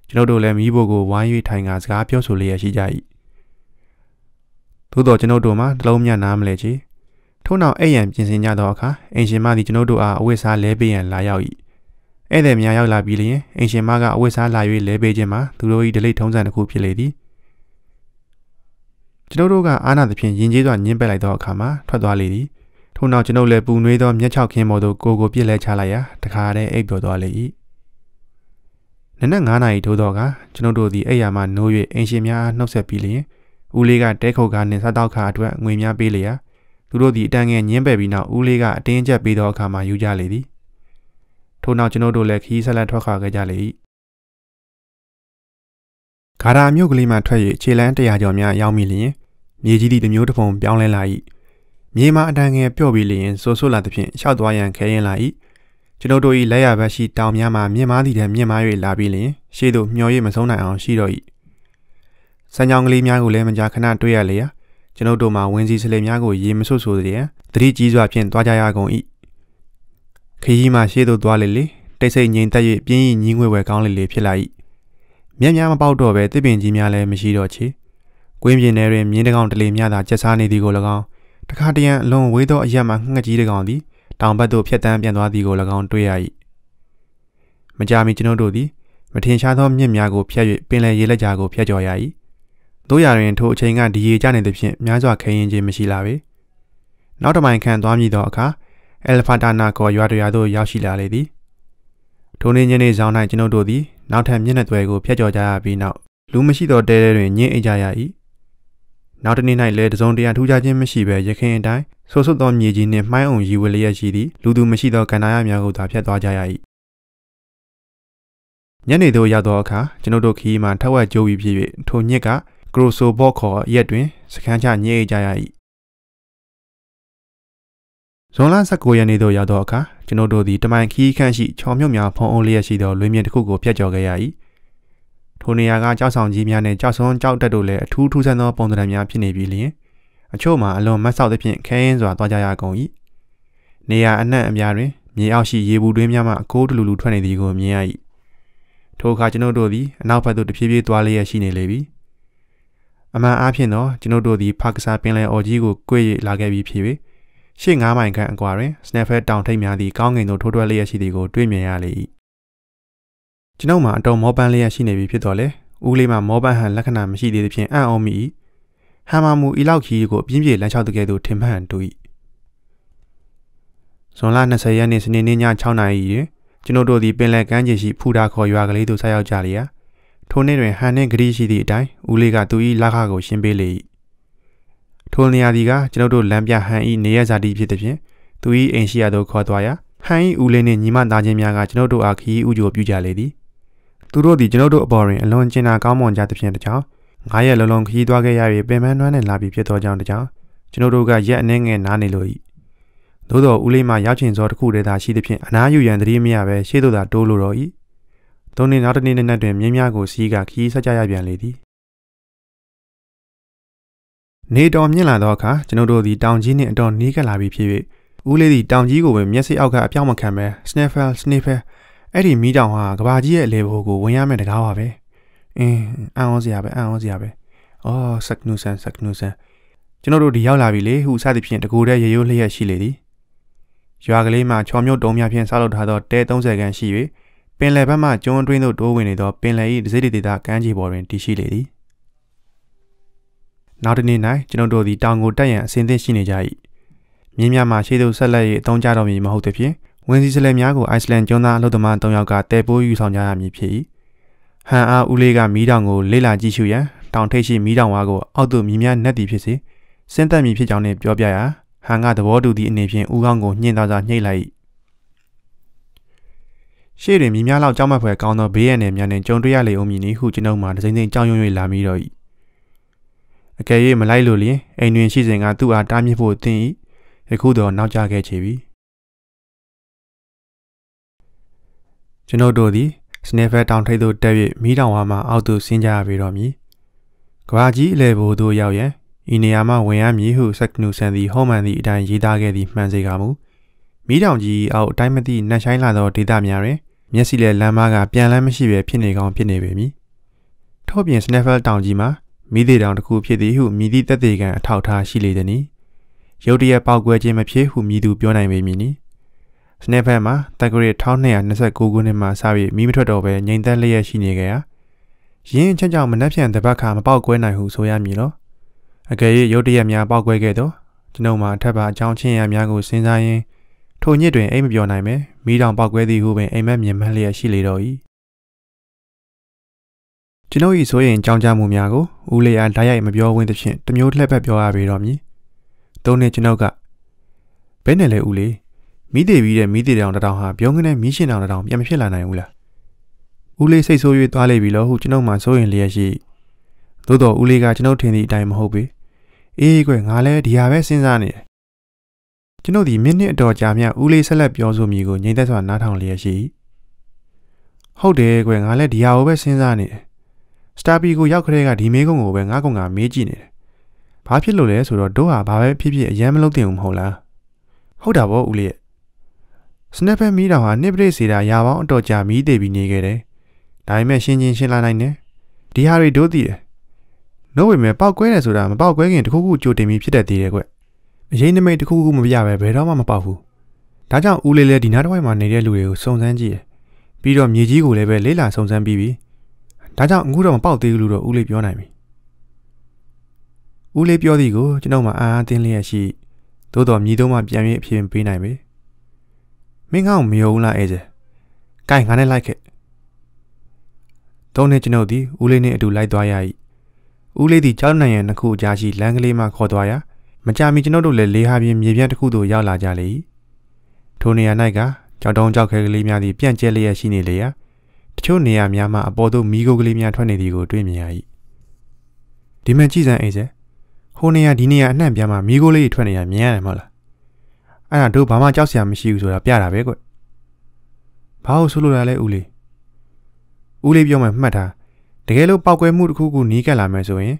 ကျွန်ုပ်တို့လည်းမိဖို့ကိုဝိုင်း၍ထိုင်ကာစကားပြောဆိုလျက်ရှိကြ၏သို့တော်ကျွန်ုပ်တို့မှာတလုံးမြနားမလဲချေထို့နောက်အဲ့ရန်ပြင်ဆင်ကြသောအခါအင်ရှင်မသည်ကျွန်ုပ်တို့အားအဝတ်စားလဲပေးရန်လာရောက်၏ဧည့်သည်များရောက်လာပြီးလျှင်အင်ရှင်မကအဝတ်စားလာ၍လဲပေးခြင်းမှာသူတို့၏ဒလိထုံးစံတစ်ခုဖြစ်လေသည်ကျွန်ုပ်တို့ကအာနာသဖြင့်ယဉ်ကျေးစွာညှင်းပက်လိုက်သောအခါမှာထွက်သွားလေသည်ထို့နောက်ကျွန်ုပ်လည်းပူနွေးသောမျက်ခြောက်ခင်းပေါ်သို့ကိုကိုပြစ်လဲချလိုက်ရာတခါတည်းအိပ်ပျော်သွားလေ၏နနက်9နာရီထိုးတော့ကကျွန်ုပ်တို့သည်အိပ်ယာမှနိုး၍အင်ရှင်များနှုတ်ဆက်ပြီးလျင်ဦးလေးကတဲခုတ်ကားနှင့်စားတောက်ခါအတွက်ငွေများပေးလျာသူတို့သည်အတန်ငယ်ညင်းပယ်ပြီးနောက်ဦးလေးကအတင်းကျပ်ပေးသောအခါမှာယူကြလေသည်ထို့နောက်ကျွန်ုပ်တို့လည်းခီးဆက်လက်ထွက်ခွာခဲ့ကြလေ၏ဂါရာမြို့ကလေးမှထွက်၍ခြေလမ်းတရာကျော်များရောက်မိလျင်မြေကြီးသည့်တစ်မျိုးတစ်ပုံပြောင်းလဲလာ၏မြေမှာအတန်ငယ်ပြော့ပြီးလျင်ဆိုးဆိုးလာသဖြင့်ရှောက်သွားရန်ခဲရင်လာ၏ကျွန်ုပ်တို့၏လက်ရဘက်ရှိတောင်များမှမြင့်မားသည့်ထက်မြင့်မား၍လာပြီးလျင်ရှေ့သို့မျော၍မဆုံးနိုင်အောင်ရှိတော့၏ဆံချောင်းကလေးများကိုလည်းမကြာခဏတွေ့ရလျက်ကျွန်ုပ်တို့မှာဝင်းစည်းစလေများကိုရေမဆွဆိုတဲ့တတိကြီးစွာဖြင့်သွားကြရကုန်၏ခရီးမှရှေ့သို့သွားလေလေတိတ်ဆိတ်ငြိမ်သက်၍ပြင်း၏ညင်းငွေဝဲကောင်းလေလေဖြစ်လာ၏မျက်များမပေါက်တော့ပဲတစ်ပင်ကြီးများလည်းမရှိတော့ချေကွင်းပြင်ထဲတွင်မြင်းတကောင်တလေများသာကျက်စားနေသည်ကို၎င်းတခါတရံအလွန်ဝေးသောအရက်မှငှက်ကြီးတစ်ကောင်သည်တောင်ဘက်သို့ဖြတ်တန်းပြန်သွားသည်ကို၎င်းတွေ့ရ၏မကြာမီကျွန်ုပ်တို့သည်မထင်ရှားသောမြစ်များကို ဖြတ်၍ပင်လယ်ရေလက်ကြားကိုဖြတ်ကျော်ရ၏တို့ရရင်ထိုအချိန်ကဒီရေကျနေသဖြင့်များစွာခရင်ခြင်းမရှိလာပေနောက်တစ်မိုင်ခန့်သွားမည်သောအခါအယ်ဖာတာနာကောရွာတရာသို့ရောက်ရှိလာလေသည်ထိုနေ့ညနေဆောင်၌ကျွန်ုပ်တို့သည်နောက်ထပ်မျက်နှာသွဲကိုဖျက်ကျော်ကြရပြီးနောက်လူမရှိသောတဲထဲတွင်ညှင်းအိပ်ကြရ၏နောက်တစ်နေ့၌လည်းတစုံတရာထူးခြားခြင်းမရှိဘဲရခင်အတိုင်းဆိုးဆွတ်သောမြေကြီးနှင့်မှိုင်းအောင်ရီဝလျက်ရှိသည့်လူသူမရှိသောကန္နာရများကိုသာဖြတ်သွားကြရ၏ညနေသို့ရောက်သောအခါကျွန်ုပ်တို့ခီးမှထက်ဝက်ကြိုးပြီးဖြစ်၍ထိုညစ်ကဂရိုဆိုဘော့ခေါ်ရက်တွင်စခန်းချညှိကြရ၏ဇွန်လ19ရက်နေ့သို့ရောက်သောအခါကျွန်ုပ်တို့သည်တမန်ခီးခန့်ရှိချော်မြုပ်များဖုံးအုံးလျက်ရှိသောလွင်ပြင်တစ်ခုကိုဖျက်ကျော်ခဲ့ရ၏ထိုနေရာကကြောက်ဆောင်ကြီးများနဲ့ကြောက်ဆွန်းကြောက်တက်တို့လည်းအထူးထူးဆန်းသောပုံစံများဖြစ်နေပြီးလျှင်အချို့မှာအလွန်မတ်ဆောက်သဖြင့်ခဲယဉ်စွာသွားကြရကုန်၏နေရာအနှံ့အပြားတွင်မြေအောက်ရှိရေဘူးတွင်းများမှအကိုးတလူလူထွက်နေသည်ကိုမြင်ရ၏ထိုအခါကျွန်ုပ်တို့သည်အနောက်ဘက်သို့တဖြည်းဖြည်းသွားလျက်ရှိနေလေပြီအမှန်အားဖြင့်တော့ကျွန်ုပ်တို့သည်ပါကစားပင်လယ်အော်ကြီးကိုကွေ့၍လာခဲ့ပြီးဖြစ်၍ရှေ့9မိုင်ခန့်အကွာတွင် Snaffel တောင်ထိပ်များသည့်ကောင်းငင်သို့ထိုးထွက်လျက်ရှိသည်ကိုတွေ့မြင်ရလေ၏ကျွန်ုပ်မှာအတော်မောပန်းလေးရရှိနေပြီဖြစ်တော်လဲဦးလေးမှာမောပန်းဟန်လက္ခဏာမရှိသေးသဖြင့်အံ့ဩမိ၏ဟန်မာမူဤလောက်ခီးကိုအပြင်းပြေလမ်းလျှောက်တကယ်သို့ထင်မှန်တူ၏ဇွန်လ20ရက်နေ့စနေနေ့ည6နာရီတွင်ကျွန်ုပ်တို့သည်ပင်လယ်ကမ်းခြေရှိဖူတာခေါ်ရွာကလေးသို့ဆက်ရောက်ကြလျက်ထိုနေ့တွင်ဟန်နှင့်ဂရီရှိသည့်အတိုင်းဦးလေးကသူ၏လက်ခကိုရှင်းပေးလေ၏ထိုနေရာသည်ကကျွန်ုပ်တို့လမ်းပြဟန်၏နေရဇာတိဖြစ်သည်ဖြင့်သူ၏အိမ်ရှိရာသို့ခေါ်သွားရာဟန်၏ဦးလေးနှင့်ညီမသားချင်းများကကျွန်ုပ်တို့အားခီးဥကြိုပြုကြလေသည်သူတို့သည်ကျွန်ုပ်တို့အပေါ်တွင်အလွန်ကျင်နာကောင်းမွန်ကြသဖြင့်တကြောင်ငါရဲ့လုံလုံခရီးသွားခဲ့ရ၍ပင်ပန်းနှွမ်းနဲ့လာပြီးဖြစ်သောကြောင့်တကြောင်ကျွန်ုပ်တို့ကရက်အနှဲငယ်နားနေလို၏သို့တော်ဦးလေးမှရောက်ချင်သောတစ်ခုတည်းသာရှိသဖြင့်အနားယူရန်တတိမရပဲရှေ့သို့သာတိုးလိုတော့၏။သုံးနေ့နောက်တစ်နေ့နဲ့တွင်မြင်းများကိုစီးကခီးဆက်ကြရပြန်လေသည်။နေတော်မြင့်လာသောအခါကျွန်ုပ်တို့သည်တောင်ကြီးနှင့်အတော်နီးကပ်လာပြီးဖြစ်၍ဦးလေးသည်တောင်ကြီးကိုပင်မျက်စိအောက်ကအပြောင်းမခံပဲ sniffle sniffer အဲ့ဒီမီးတောင်ဟာကဘာကြီးရဲ့အလေဘိုကိုဝင်ရမယ့်တကားပါပဲအင်းအံ့ဩစရာပဲအံ့ဩစရာပဲအော်ဆက်နူဆန်ဆက်နူဆန်ကျွန်တော်တို့ဒီရောက်လာပြီလေဟုစသည်ဖြင့်တကူတဲ့ရေရိုးလျက်ရှိလေသည်ရွာကလေးမှာချော်မြုပ်တုံးများဖြင့်ဆောက်လုပ်ထားသောတဲ30ခန်းရှိ၍ပင်လယ်ဘက်မှကျွန်းအတွင်းသို့တိုးဝင်နေသောပင်လယ်၏ဒစိတိဒေသကမ်းခြေပေါ်တွင်တည်ရှိလေသည်နောက်တစ်နေ့၌ကျွန်တော်တို့သည်တောင်ကိုတက်ရန်အစဉ်သင့်ရှိနေကြ၏မြင်းများမှရှေ့သို့ဆက်လက်၍အသုံးကြတော်မူမဟုတ်သဖြင့်ဝင်းစည်းစလဲများကိုအိုက်စလန်ကျွန်းသားအလုပ်သမား၃ယောက်ကတဲပိုးယူဆောင်ကြရမည်ဖြစ်၏ဟန်အားဦးလေးကမီးတောင်ကိုလေ့လာကြည့်ရှုရန်တောင်ထိပ်ရှိမီးတောင်ဝါကိုအောက်သို့မြည်များနှက်သည်ဖြစ်စေဆင်းသက်မည်ဖြစ်ကြောင်းနှင့်ပြောပြရာဟန်ကသဘောတူသည့်အနေဖြင့်ဦးခေါင်းကိုညှင်းသားသာညှိလိုက်၏ရှေ့တွင်မြည်များလောက်ကြောက်မက်ဖွယ်ကောင်းသောဘေးရန်နှင့်မြန်နှင့်ကြုံတွေ့ရလေဦးမည်နည်းဟုကျွန်ုပ်မှတစိမ့်စိမ့်ကြောက်ရွံ့၍လာမိတော့၏အကယ်၍မလိုက်လို့လျှင်အိမ်တွင်ရှိစဉ်ကသူ့အားတားမြစ်ဖို့သင်၏ယခုတော့နောက်ကျခဲ့ချေပြီ။ကျွန်ုပ်တို့သည်စနေဖဲတောင်ထိပ်သို့တက်၍မိတောင်ဝါမှအောက်သို့ဆင်းကြရပေတော်မူ။ကဘာကြီးအလဲဘိုးသို့ရောက်ရန်ဤနေရာမှဝင်ရမည်ဟုဆက်ကနူဆန်သည်ဟောမှန်သည့်အတိုင်းရေးသားခဲ့သည့်မှန်စေကမူမိတောင်ကြီးအောက်အတိုင်းမသိနတ်ဆိုင်လာသောဒေသများတွင်မျက်စိလည်းလမ်းမကပြန်လန်းမရှိပဲဖြစ်နေကောင်းဖြစ်နေပေမည်။ထို့ပြင်စနေဖဲတောင်ကြီးမှာမိသေးတောင်တစ်ခုဖြစ်သည်ဟုမိသည့်တက်သေးကံအထောက်ထားရှိလေသည်။ရုတ်တရက်ပေါက်ကွဲခြင်းမဖြစ်ဟုမိသူပြောနိုင်ပေမည်နီ။စနေဘက်မှာတက္ကရာ1229ခုနှစ်မှာစပြီးမိမထွက်တော့ပဲငြိမ်သက်လျက်ရှိနေကြရာရင်းချက်ကြောင့်မနှက်ပြန်တပတ်ခါမပေါက်ကွဲနိုင်ဟုဆိုရမည်လောအကယ်၍ရုတ်တရက်များပေါက်ကွဲခဲ့သောကျွန်ုပ်မှာအထက်ပါအကြောင်းချင်းရများကိုစဉ်းစားရင်းထိုညစ်တွင်အိမ်မပြောနိုင်ပဲမိတောင်ပေါက်ကွဲသည်ဟုပင်အိမ်မက်မြင်မှတ်လျက်ရှိလေတော့၏ကျွန်ုပ်၏ဆိုရင်ကြောင်းကြမှုများကိုဦးလေးအားဓာတ်ရိုက်မပြောဝင်သဖြင့်တမျိုးလှက်ဖက်ပြောရပေတော့မည်။သုံးနှစ်ကျွန်ုပ်ကဘယ်နဲ့လဲဦးလေးမိသေးပြီးတဲ့မိသေးတောင်တထောင်ဟာပြုံးကနေမိရှင်တောင်တထောင်ပြန်မဖြစ်လာနိုင်ဘူးလားဦးလေးစိတ်ဆိုး၍သွားလိုက်ပြီလို့ဟုကျွန်ုပ်မှစိုးရင်လျက်ရှိသို့တော်ဦးလေးကကျွန်ုပ်ထင်သည့်အတိုင်းမဟုတ်ပေအေးကွယ်ငါလည်းဒီဟာပဲစဉ်းစားနေတယ်ကျွန်ုပ်ဒီမိနစ်အတော်ကြာမြဦးလေးဆက်လက်ပြောဆိုမိကိုငြိမ်သက်စွာနားထောင်လျက်ရှိဟုတ်တယ်ကွယ်ငါလည်းဒီဟာကိုပဲစဉ်းစားနေတယ်စတာပီကိုရောက်ခတဲ့ကဒီမေးခွန်းကိုပဲငါကောင်ကမေးကြည့်နေတယ်ဘာဖြစ်လို့လဲဆိုတော့တို့ဟာဘာပဲဖြစ်ဖြစ်အရင်မလုပ်သင့်ဘူးမဟုတ်လားဟုတ်တာဗောဦးလေးစနက်ဖက်မီးတောင်ဟာနှစ်ပရိစေတာရာပေါင်းအတော်ကြာမီးတည်ပြီးနေခဲ့တယ်။ဒါပေမဲ့ရှင်းချင်းရှင်းလာနိုင်တယ်။ဒီဟာတွေတို့သိတယ်။နှုတ်ဝင်မဲ့ပောက်ကွဲတယ်ဆိုတာမပောက်ကွဲခင်တခုခုကြိုတင်ပြီးဖြစ်တတ်သေးတယ်ကွ။အရေးနမိတ်တခုခုမပြပဲဘယ်တော့မှမပေါက်ဘူး။ဒါကြောင့်ဦးလေးလည်းဒီနားတစ်ဝိုက်မှာနေတဲ့လူတွေကိုစုံစမ်းကြည့်တယ်။ပြီးတော့မြေကြီးကိုလည်းပဲလေးလာစုံစမ်းပြီးပြီ။ဒါကြောင့်အခုတော့မပေါက်သေးဘူးလို့တော့ဦးလေးပြောနိုင်ပြီ။ဦးလေးပြောသည်ကိုကျွန်တော်မှအာအာသင်းလျက်ရှိသို့တော်မြည်တော့မှပြန်ပြီးအဖြစ်ပေးနိုင်ပြီ။မင်းကောင်မယုံလားအဲကျဲ။ကိုင်ငါနဲ့လိုက်ခဲ့။တော့နဲ့ကျွန်ုပ်ဒီဦးလေးနဲ့အတူလိုက်သွားရ၏။ဦးလေးဒီကြောက်နိုင်ရန်နှစ်ခုအကြားရှိလမ်းကလေးမှခေါ်သွားရာမကြမီကျွန်ုပ်တို့လည်းလေဟာပြင်းမြေပြန့်တစ်ခုသို့ရောက်လာကြလေ၏။ထိုနေရာ၌ကကြောက်တုံးကြောက်ခဲကလေးများသည့်ပြန့်ကျဲလျက်ရှိနေလေရာတချို့နေရာများမှာအပေါ်သို့မိဂုတ်ကလေးများထွက်နေသည်ကိုတွေ့မြင်ရ၏။ဒီမှကြည့်စမ်းအေးကျဲ။ဟိုနေရာဒီနေရာအနှံ့ပြားမှာမိဂုတ်လေးတွေထွက်နေတာမြင်ရတယ်မဟုတ်လားအဲ့ဒါတို့ဘာမှကြောက်စရာမရှိဘူးဆိုတာပြတာပဲကွ။ဘာလို့ဆိုလိုတာလဲဦးလေး။ဦးလေးပြောမှမှတ်တာတကယ်လို့ပောက်ကွဲမှုတစ်ခုခုနီးကပ်လာမယ်ဆိုရင်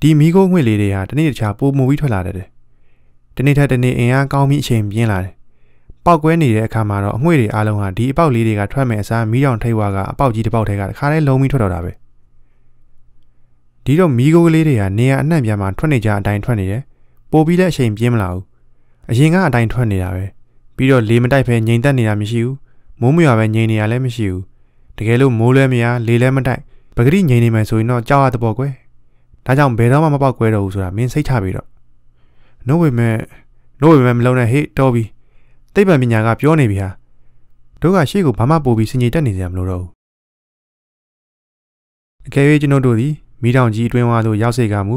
ဒီမိခိုးငွေလေးတွေဟာတနေ့တခြားပိုမိုပြီးထွက်လာတတ်တယ်။တနေ့ထက်တနေ့အင်အားကောင်းပြီးအချိန်ပြင်းလာတယ်။ပောက်ကွဲနေတဲ့အခါမှာတော့အငွေ့တွေအားလုံးဟာဒီအပေါက်လေးတွေကထွက်မဲ့အစားမိရောင်ထိပ်ဝါကအပေါက်ကြီးတစ်ပေါက်ထဲကတခါတည်းလုံးပြီးထွက်တော့တာပဲ။ဒီတော့မိခိုးကလေးတွေဟာနေရာအနှံ့ပြားမှာထွက်နေကြအတိုင်းထွက်နေတယ်။ပိုပြီးလည်းအချိန်ပြင်းမလာဘူးအရင်ကအတိုင်းထွက်နေတာပဲပြီးတော့လေမတိုက်ဖဲငြိမ်သက်နေတာမရှိဘူးမိုးမရွာပဲငြိမ်နေရလည်းမရှိဘူးတကယ်လို့မိုးလဲမရလေလဲမတိုက်ပကတိငြိမ်နေမှဆိုရင်တော့ကြောက်ရတဲ့ပေါ့ကွယ်ဒါကြောင့်ဘယ်တော့မှမပေါက်ကွဲတော့ဘူးဆိုတာမင်းစိတ်ချပြီးတော့နို့ဝေမဲ့နို့ဝေမဲ့မလုံးနဲ့ဟေ့တော်ပြီသိပ္ပံပညာက ပြောနေပြီဟာတို့ကရှေ့ကိုဘာမှပို့ပြီးစင်ကြီးတက်နေစရာမလိုတော့ဘူးအကယ်၍ကျွန်တို့တို့သည်မိတောင်ကြီးအတွင်းဝါသို့ရောက်စေကမူ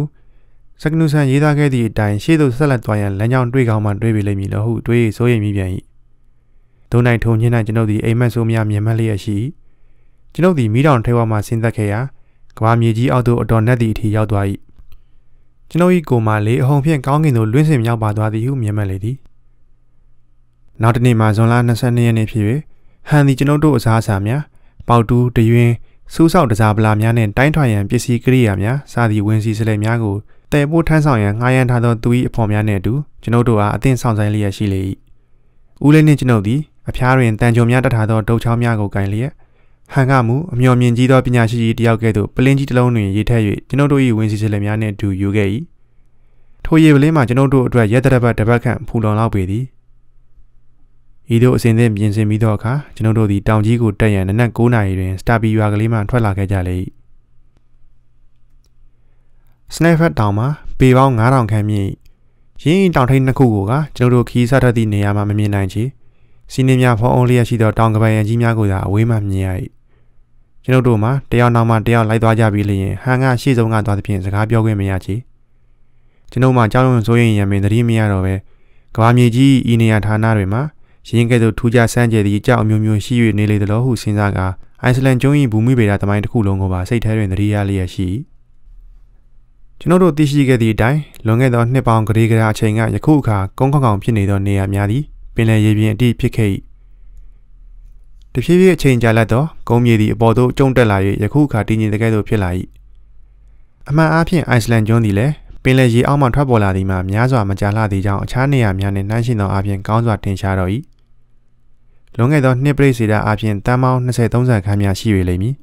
စကနုဆန်ရေးသားခဲ့သည့်အတိုင်းရှေ့သို့ဆက်လက်သွားရန်လမ်းကြောင်းတွေးကောင်းမှတွေးပေလိမ့်မည်လို့ဟုတွေးစိုးရိမ်မိပြန်၏ဒုနိုင်ထုံညင်း၌ကျွန်ုပ်သည်အိမ်မက်ဆိုးများမြင်မှတ်လျက်ရှိကျွန်ုပ်သည်မိတောင်ထဲဝမှဆင်းသက်ခဲ့ရာကမ္ဘာမြေကြီးအောက်သို့အတော်နက်သည့်အထိရောက်သွား၏ကျွန်ုပ်၏ကိုယ်မှလေအဟုန်ဖြင့်ကောင်းကင်သို့လွင့်စင်ရောက်ပါသွားသည်ဟုမြင်မှတ်လေသည်နောက်တစ်နေ့မှာဇွန်လ22ရက်နေ့ဖြစ်၍ဟန်သည်ကျွန်ုပ်တို့အစားအစာများပေါတူးတရွင်းစူးဆောက်တစားပလာများနှင့်တိုင်းထွာရန်ပစ္စည်းကိရိယာများစသည့်ဝင်စီစလဲများကိုတယ်ပိုးထမ်းဆောင်ရန်ငှားရမ်းထားသောသူ၏အဖော်များနှင့်အတူကျွန်ုပ်တို့အားအသင့်ဆောင်ဆိုင်လျက်ရှိလေ၏ဦးလေးနှင့်ကျွန်ုပ်သည်အဖျားတွင်တန်ကြုံများတထားသောဒုတ်ချောင်းများကိုကင်လျက်ဟန်ကမူအမျော်မြင်ကြီးသောပညာရှိကြီးတယောက်ကဲ့သို့ပလင်းကြီးတစ်လုံးတွင်ရေထည့်၍ကျွန်ုပ်တို့၏ဝင်စီစလက်များနှင့်အတူယူခဲ့၏ထိုရေပလင်းမှာကျွန်ုပ်တို့အတွက်ရက်တစ်ပတ်တစ်ပတ်ခန့်ဖူလုံလောက်ပေသည်ဤသို့အစဉ်သင့်ပြင်ဆင်ပြီးသောအခါကျွန်ုပ်တို့သည်တောင်ကြီးကိုတက်ရန်နနက်9နာရီတွင်စတာပီရွာကလေးမှထွက်လာခဲ့ကြလေ၏ Snapford တောင်မှာပေပေါင်း9000ခန့်မြင့်ရင်းရင်တောင်ထိပ်နှစ်ခုကိုကကျွန်တော်တို့ခီးစားထက်သည့်နေရာမှာမမြင်နိုင်ချေစီးနှင်းများဖောင်းအောင်လျက်ရှိသောတောင်ကပိုင်ရံကြီးများကိုသာအဝေးမှမြင်ရ၏ကျွန်တော်တို့မှာတယောက်နောက်မှတယောက်လိုက်သွားကြပြီးလျင်ဟန်ကရှေ့ဆုံးကသွားသဖြင့်စကားပြောခွင့်မရချေကျွန်တော်မှကြောက်ရွံ့စိုးရိမ်ရမယ်သတိမရတော့ပဲကဘာမြေကြီးဤနေရာဌာနတွေမှာရင်းကဲ့သို့ထူးခြားဆန်းကျယ်သည့်အကြောက်အမျိုးမျိုးရှိ၍နေလေသလိုဟုစဉ်းစားကာအိုင်စလန်ကျွန်း၏ဘူမိဗေဒသမိုင်းတစ်ခုလုံးကိုပါစိတ်ထဲတွင်သတိရလျက်ရှိ၏ကျွန်တော်တို့သိရှိခဲ့သည့်အတိုင်းလွန်ခဲ့သောနှစ်ပေါင်းကလေးကလေးအချိန်ကယခုအခါကုန်းခေါင်ခေါင်ဖြစ်နေသောနေရာများသည်ပင်လယ်ရေပြင်အထိဖြစ်ခဲ့၏တဖြည်းဖြည်းအချိန်ကြာလတ်သောကုန်းမြေသည်အပေါ်သို့ကျုံတက်လာ၍ယခုအခါတည်ငြိမ်တဲ့ကဲ့သို့ဖြစ်လာ၏အမှန်အားဖြင့်အိုက်စလန်ကျွန်းသည်လည်းပင်လယ်ရေအောက်မှထွက်ပေါ်လာသည်မှာများစွာမကြာလှသေးကြောင်းအခြားနေရာများနှင့်နှိုင်းယှဉ်သောအားဖြင့်ကောင်းစွာထင်ရှားတော်၏လွန်ခဲ့သောနှစ်ပြည့်စေတာအားဖြင့်တန်ပေါင်း20-30ခန်းများရှိ၍လိမ့်မည်။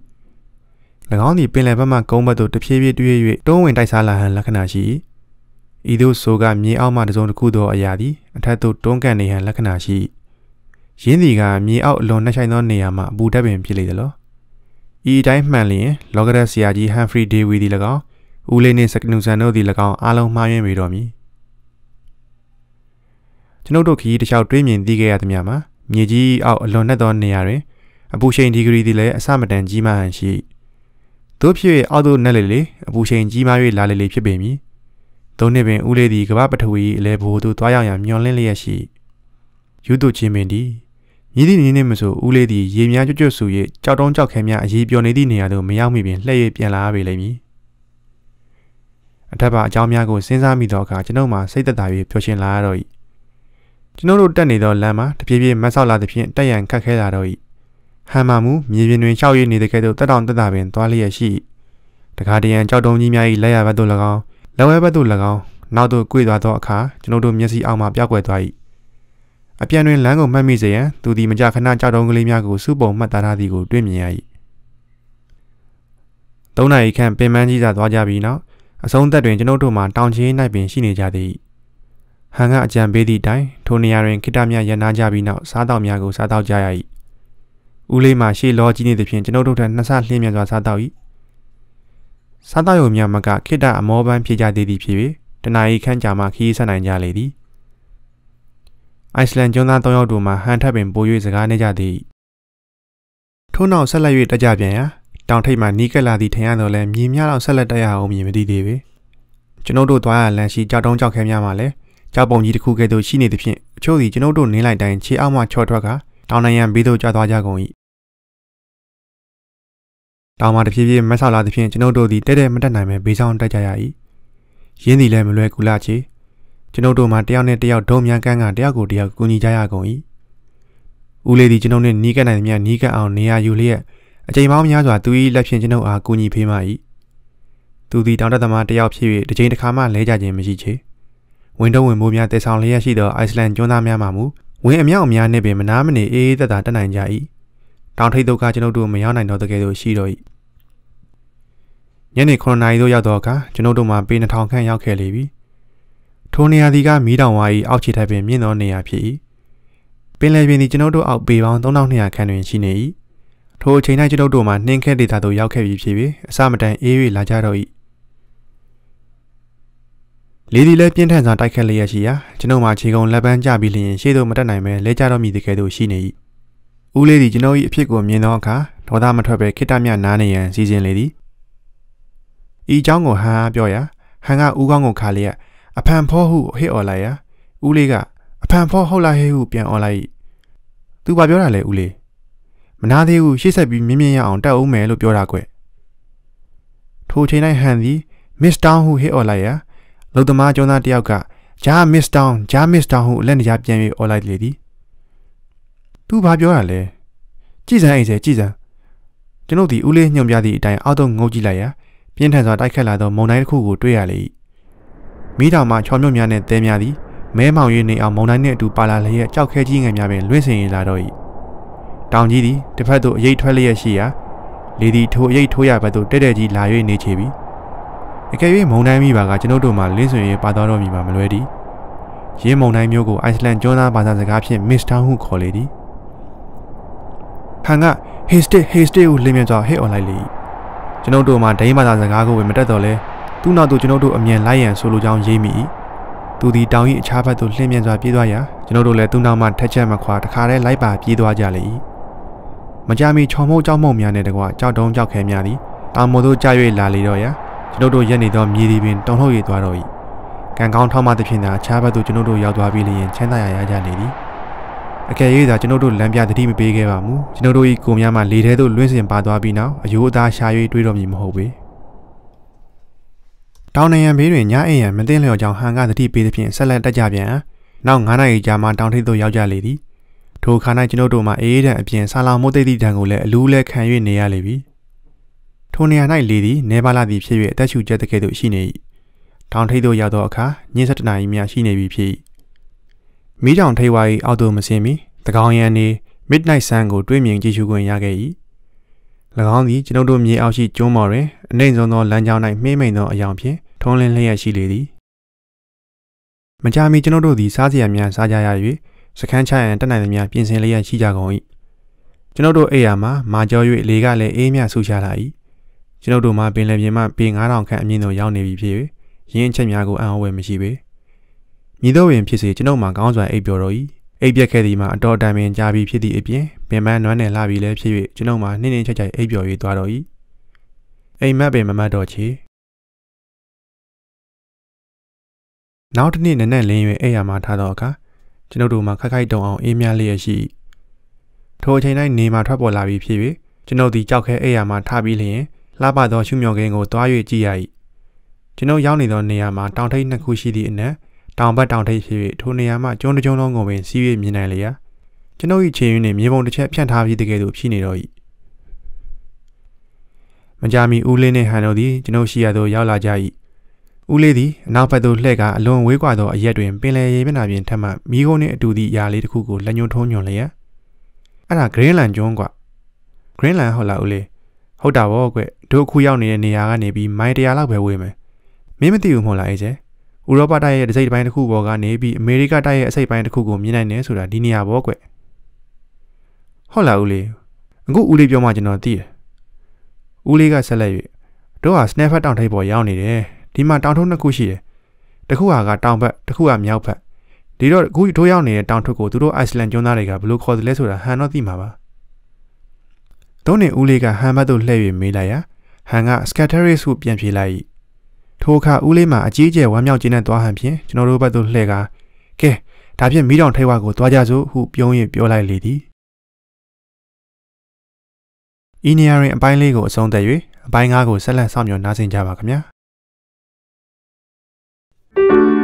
၎င်းသည်ပင်လယ်ဘက်မှကုန်းဘက်သို့တဖြည်းဖြည်းတွေ့၍တွန်းဝင်တိုက်စားလာဟန်လက္ခဏာရှိ၏ဤသို့ဆိုကမြေအောက်မှတစုံတစ်ခုသောအရာသည်အထက်သို့တွန်းကန်နေဟန်လက္ခဏာရှိ၏ရင်းသည်ကမြေအောက်အလွန်နှဆိုင်သောနေရာမှအပူဓာတ်ပင်ဖြစ်လေသလောဤအတိုင်းမှန်လျင်လောဂရက်ဆရာကြီးဟန်ဖရီဒေးဝီသည်၎င်းဦးလေးနှင့်စကနူဆန်တို့သည်၎င်းအားလုံးမှားယွင်းပေတော်မူကျွန်ုပ်တို့ခရီးတစ်လျှောက်တွေးမြင်သိခဲ့ရသည်များမှာမြေကြီးအောက်အလွန်နှက်သောနေရာတွင်အပူချိန်ဒီဂရီသည်လည်းအဆမတန်ကြီးမားဟန်ရှိ၏တို့ဖြစ်၍အောက်သို့နက်လေလေအပူချိန်ကြီးမား၍လာလေလေဖြစ်ပေမည်။သုံးနှစ်ပင်ဦးလေးသည်ကမ္ဘာပထဝီအလဲဘို့သို့တွားရောက်ရန်မျှော်လင့်လျက်ရှိယူသူချင်းပင်သည်မြည်သည့်နေနေမဆိုဦးလေးသည်ရေများကြွကြွဆူ၍ကြောက်တုံးကြောက်ခဲများအရေးပျော်နေသည့်နေရာသို့မရောက်မီပင်လှည့်၍ပြန်လာရပေလိမ့်မည်။အထက်ပါအကြောင်းများကိုစဉ်းစားမိသောအခါကျွန်ုပ်မှစိတ်သက်သာ၍ပျော်ရွှင်လာရတော့၏။ကျွန်ုပ်တို့တက်နေသောလမ်းမှာတပြေးပြေးမတ်ဆောက်လာသဖြင့်တက်ရန်ခက်ခဲလာတော့၏ဟန်မာမူမြေပြင်တွင်ရှောက်ရည်နေတဲ့ကဲ့သို့တက်တောင်တက်တာပင်သွားလျက်ရှိတခါတရံကြောက်တုံးကြီးများ၏လက်ရဘက်သို့၎င်းလက်ဝဲဘက်သို့၎င်းနောက်သို့ကွေ့သွားသောအခါကျွန်ုပ်တို့မျက်စိအောက်မှပြောက်ွယ်သွား၏အပြန်တွင်လမ်းကိုမှတ်မိစေရန်သူသည်မကြခဏကြောက်တုံးကလေးများကိုစုပုံမှတ်သားထားသည်ကိုတွေ့မြင်ရ၏၃နာရီခန့်ပင်ပန်းကြီးသာသွားကြပြီးနောက်အဆုံးသက်တွင်ကျွန်ုပ်တို့မှတောင်ချေး၌ပင်ရှိနေကြသည်ဟန်ကအကြံပေးသည့်အတိုင်းထိုနေရာတွင်ခိတမြရန်နာကြပြီးနောက်စားတောက်များကိုစားတောက်ကြရ၏ဦးလေးမှာရှေ့လောကြီးနေသည်ဖြင့်ကျွန်ုပ်တို့ထက်နှစ်ဆလျှင်းမြန်စွာစားတော့၏စားတော့ရုံများမကခိတအမောပန်းဖြစ်ကြသေးသည်ဖြစ်၍တနအီခန့်ကြာမှခီးဆက်နိုင်ကြလေသည်အိုက်စလန်ကျွန်းသား၃ယောက်တို့မှဟန်ထပ်ပင်ပို၍စကားနေကြသည်ထို့နောက်ဆက်လက်၍တက်ကြပြန်ရာတောင်ထိပ်မှနီးကပ်လာသည့်ထင်ရတော့လဲမြေများတော့ဆက်လက်တက်ရအောင်မြင်မသိသေးပေကျွန်ုပ်တို့သွားရလမ်းရှိကြောက်တုံးကြောက်ခဲများမှာလဲကြောက်ပုံကြီးတစ်ခုကဲ့သို့ရှိနေသည်ဖြင့်အချို့သည်ကျွန်ုပ်တို့နင်းလိုက်တိုင်းခြေအောက်မှချော့ထွက်ကတောင်နိုင်ရန်ဘေးသို့ကျသွားကြကုန်၏တောင်မှတဖြည်းဖြည်းမဆောက်လာသဖြင့်ကျွန်ုပ်တို့သည်တဲ့တဲ့မတက်နိုင်ပဲဘေးဆောင်တက်ကြရ၏ရင်းသည်လည်းမလွယ်ကူလာချေကျွန်ုပ်တို့မှာတယောက်နဲ့တယောက်ဒုံမြန်ကန်းကတယောက်ကိုတယောက်ကူညီကြရကုန်၏ဦးလေးသည်ကျွန်ုပ်နှင့်နီးကပ်နိုင်သမျှနီးကပ်အောင်နေရာယူလျက်အချိန်ပေါင်းများစွာသူ၏လက်ဖြင့်ကျွန်ုပ်အားကူညီဖေးမ၏သူသည်တောင်တက်သမားတယောက်ဖြစ်၍တစ်ချိန်တစ်ခါမှလဲကြခြင်းမရှိချေဝင်တုံးဝင်မိုးများတည်ဆောင်လျက်ရှိသောအိုက်စလန်ကျွန်းသားများမှမူဝင်အမြောက်များနှင့်ပင်မနာမနေအေးအေးသက်သာတက်နိုင်ကြ၏တောင်ထိပ်ဒုက္ခကျွန်ုပ်တို့မရောက်နိုင်တော့တကယ်လို့ရှိတော့၏ညနေ9နာရီသို့ရောက်တော့အခါကျွန်ုပ်တို့မှာပေ2000ခန့်ရောက်ခဲ့လေပြီထိုနေရာဒီကမီးတောင်ဝါ၏အောက်ခြေထပ်ပင်မြင့်သောနေရာဖြစ်၏ပင်လယ်ပြင်သည်ကျွန်ုပ်တို့အောက်ပေပေါင်း3200ခန့်တွင်ရှိနေ၏ထိုအချိန်၌ကျွန်ုပ်တို့မှာနှင်းခဲဒေသသို့ရောက်ခဲ့ပြီဖြစ်ပြီးအစမတန်အေး၍လာကြတော့၏လေဒီလည်းပြင်းထန်စွာတိုက်ခတ်လျက်ရှိရာကျွန်ုပ်မှာခြေကုံလက်ပန်းကျပြီးလျင်ရှေ့သို့မတက်နိုင်ပဲလဲကျတော့မိတကယ်သို့ရှိနေ၏။ဦးလေးသည်ကျွန်ုပ်၏အဖြစ်ကိုမြင်သောအခါဒေါသမထွက်ဘဲခိတ္တမြနားနေရန်စီစဉ်လေသည်။ဤเจ้าကိုဟန်အားပြောရာဟန်ကဦးကောင်းကိုခါလျက်အဖန်ဖောဟုဟစ်អော်လိုက်ရာဦးလေးကအဖန်ဖောဟုတ်လားဟဲ့ဟုပြန်អော်လိုက်။သူဘာပြောတာလဲဦးလေး။မနာသေးဘူးရှေ့ဆက်ပြီးမြင်းမြင်းရအောင်တက်အောင်မယ်လို့ပြောတာကွ။ထိုချိန်၌ဟန်သည်မစ္စတောင်းဟုဟစ်អော်လိုက်ရာလုံသမားကျောင်းသားတယောက်ကဂျာမစ္စတောင်းဂျာမစ္စတောင်းဟုအလက်တကြားပြန်၍អော်လိုက်လေသည်။။ "तू ဘာပြောတာလဲ။ကြည်စမ်းအိမ်ဆယ်ကြည်စမ်း။ကျွန်ုပ်သည်ဦးလေးညွှန်ပြသည့်အတိုင်းအောက်သို့ငုံကြည့်လိုက်ရာပြင်းထန်စွာတိုက်ခတ်လာသောမုန်တိုင်းတစ်ခုကိုတွေ့ရလေ၏။မိတောင်မှချော်မြုပ်များနဲ့တဲများသည်မဲမောင်၍နေအောင်မုန်တိုင်းနှင့်အတူပါလာလျက်ကြောက်ခဲကြီးငယ်များပင်လွင့်စင်ရလာတော့၏။တောင်ကြီးသည်တစ်ဖက်သို့အရိပ်ထွက်လျက်ရှိရာလေသည်ထိုအရိပ်ထိုးရဘက်သို့တဲ့တဲ့ကြီးလာ၍နေချေပြီ။အကယ်၍မုန်တိုင်းမိပါကကျွန်ုပ်တို့မှလင်းစွင်ရပါတော်တော်မူမှာမလွဲသည်။ရင်းမုန်တိုင်းမျိုးကိုအိုက်စလန်ကျွန်းသားဘာသာစကားဖြင့် Miss Town ဟုခေါ်လေသည်။ဟန်က hey stay hey stay ကိုလင်းမြန်စွာဟစ်အောင်လိုက်လေကျွန်ုပ်တို့မှဒိန်းဘာသာစကားကိုဝင်မတက်တော့လဲသူ့နောက်သို့ကျွန်ုပ်တို့အမြန်လိုက်ရန်ဆိုလိုကြောင်းရေးမိသူသည်တောင်၏အခြားဘက်သို့လှည့်မြန်စွာပြေးသွားရာကျွန်ုပ်တို့လည်းသူ့နောက်မှထက်ချက်မခွာတခါတည်းလိုက်ပါပြေးသွားကြလေမကြမီချော်မုတ်ကြောက်မုတ်များနဲ့တကွကြောက်တုံးကြောက်ခဲများသည်တာမို့တို့ကြာ၍လာလေတော့ရာကျွန်ုပ်တို့ရက်နေသောမြေဒီပင်တုံ့ထုတ်၍သွားတော့၏ကံကောင်းထောက်မှသဖြင့်သာအခြားဘက်သို့ကျွန်ုပ်တို့ရောက်သွားပြီလျင်ချမ်းသာရာရကြလေသည်အကယ်၍သာကျွန်ုပ်တို့လမ်းပြသတိမပေးခဲ့ပါဘူးကျွန်ုပ်တို့ဤကိုများမှလေထဲသို့လွင့်စင်ပါသွားပြီးနောက်အယိုးအသားရှာ၍တွေးတော်မည်မဟုတ်ပေတောင်နရံဘေးတွင်ညအိမ်ရန်မသိလျော်ကြောင့်ဟန်ကသတိပေးသဖြင့်ဆက်လက်တက်ကြပြန်နောက်9နာရီကြာမှတောင်ထိပ်သို့ရောက်ကြလေသည်ထိုခါ၌ကျွန်ုပ်တို့မှအေးအေးတံအပြင်ဆာလာမိုးတိတ်တိတံကိုလည်းအလူးလဲခံ၍နေရလေပြီထိုနေရာ၌လေသည်နေပါလာသည်ဖြစ်၍အသက်ရှူကျက်တဲ့ကဲ့သို့ရှိနေ၏တောင်ထိပ်သို့ရောက်သောအခါည7နာရီများရှိနေပြီဖြစ်၏မီးတောင်ထိပ်ဝါ၏အောက်သို့မဆင်းမီတကောင်ရန်နေ Midnight Sun ကိုတွေ့မြင်ကြည့်ရှုခွင့်ရခဲ့၏၎င်းသည်ကျွန်ုပ်တို့မြေအောက်ရှိကျုံးပေါ်တွင်အနှိမ့်ဆုံးသောလမ်းကြောင်း၌မှိမ့်မိန်သောအယောင်ဖြင့်ထုံးလင်းလျက်ရှိလေသည်မကြာမီကျွန်ုပ်တို့သည်စားစရာများစားကြရ၍စခန်းချရန်တက်နိုင်သမျှပြင်ဆင်လျက်ရှိကြကုန်၏ကျွန်ုပ်တို့အိမ်ယာမှာမာကြော၍လေကလည်းအေးမြဆူချလာ၏ကျွန်ုပ်တို့မှာပင်လယ်ပြင်မှပေ9000ခန့်အမြင့်သို့ရောက်နေပြီဖြစ်၍ရင်းအချက်များကိုအံ့ဩဝယ်မရှိပေ။မည်သို့ပင်ဖြစ်စေကျွန်ုပ်မှာကောင်းစွာအိပ်ပျော်တော်၏အိပ်ပျက်ခဲ့သည်မှာအတော်တိုင်ပင်ကြာပြီဖြစ်သည့်အပြင်ပင်ပန်းနွမ်းနယ်လှပြီလည်းဖြစ်၍ကျွန်ုပ်မှာနှင်းနှင်းချိုက်ချိုက်အိပ်ပျော်၍သွားတော်၏အိမ်မက်ပင်မမတ်တော်ချေနောက်တစ်နေ့နနက်လင်း၍အိပ်ယာမှထားသောအခါကျွန်ုပ်တို့မှာခက်ခိုက်တုံအောင်အေးမြလျက်ရှိထိုအချိန်၌နေမှာထွက်ပေါ်လာပြီဖြစ်၍ကျွန်ုပ်သည်ကြောက်ခဲအိပ်ယာမှထားပြီးလျင်လှပသောရှုမြော်ကင်းကိုတွား၍ကြည့်ရ၏ကျွန်ုပ်ရောက်နေသောနေရာမှာတောင်ထိပ်နှစ်ခုရှိသည့်အနက်တောင်ဘက်တောင်ထိပ်ဖြစ်၍ထိုနေရာမှကျုံးတကျုံးလုံးကိုပင်စီး၍မြင်နိုင်လျက်ကျွန်ုပ်၏ခြေရင်းနှင့်မြေပုံတစ်ချက်ဖြန့်ထားပြီးတကယ်သို့ဖြစ်နေတော့၏မကြာမီဦးလေးနှင့်ဟန်တို့သည်ကျွန်ုပ်ရှိရသို့ရောက်လာကြ၏ဦးလေးသည်အနောက်ဘက်သို့လှည့်ကာအလွန်ဝေးကွာသောအရက်တွင်ပင်လယ်ရေမျက်နှာပြင်ထက်မှမိကုန်းနှင့်အတူသည့်ຢာလေးတစ်ခုကိုလက်ညှိုးထုံးညွန်လျက်အဲ့ဒါ Greenland ကျွန်းကွ Greenland ဟုတ်လားဦးလေးဟုတ်တာဗောကွတို့အခုရောက်နေတဲ့နေရာကနေပြီးမိုင်တရာလောက်ပဲဝေးမယ်မင်းမသိဘူးမဟုတ်လားအေးကျဲဥရောပတိုက်ရဲ့ဒစိမ့်ပိုင်းတစ်ခုပေါ်ကနေပြီးအမေရိကတိုက်ရဲ့အစိတ်ပိုင်းတစ်ခုကိုမြင်နိုင်တယ်ဆိုတာဒီနေရာပေါ့ကွဟုတ်လားဦးလေးအခုဦးလေးပြောမှကျွန်တော်သိတယ်ဦးလေးကဆက်လက်၍တို့ဟာ snapper တောင်ထိပ်ပေါ်ရောက်နေတယ်ဒီမှာတောင်ထုပ်နှစ်ခုရှိတယ်တစ်ခုဟာကတောင်ဘက်တစ်ခုဟာမြောက်ဘက်ဒီတော့အခုတို့ရောက်နေတဲ့တောင်ထုပ်ကိုသူတို့ Iceland ကျွန်းသားတွေကဘယ်လိုခေါ်သလဲဆိုတာဟန်တော့သိမှာပါဒုံးနေဦးလေးကဟန်ဘတ်သို့လှည့်၍မေးလိုက်ရာဟန်က scatteris ဟုပြန်ဖြေလိုက်၏ထိုအခါဦးလေးမှာအကြီးအကျယ်ဝမ်းမြောက်ခြင်းနဲ့သွားဟန်ဖြင့်ကျွန်တော်တို့ဘက်သို့လှည့်ကာကဲဒါဖြင့်မိတောင်ထိပ်ဝါကိုသွားကြစို့ဟုပြုံးရင်ပြောလိုက်လေသည်ဤနေရာတွင်အပိုင်းလေးကိုအဆုံးသတ်၍အပိုင်း၅ကိုဆက်လက်ဆောင်မြော်နားဆင်ကြပါခင်ဗျာ။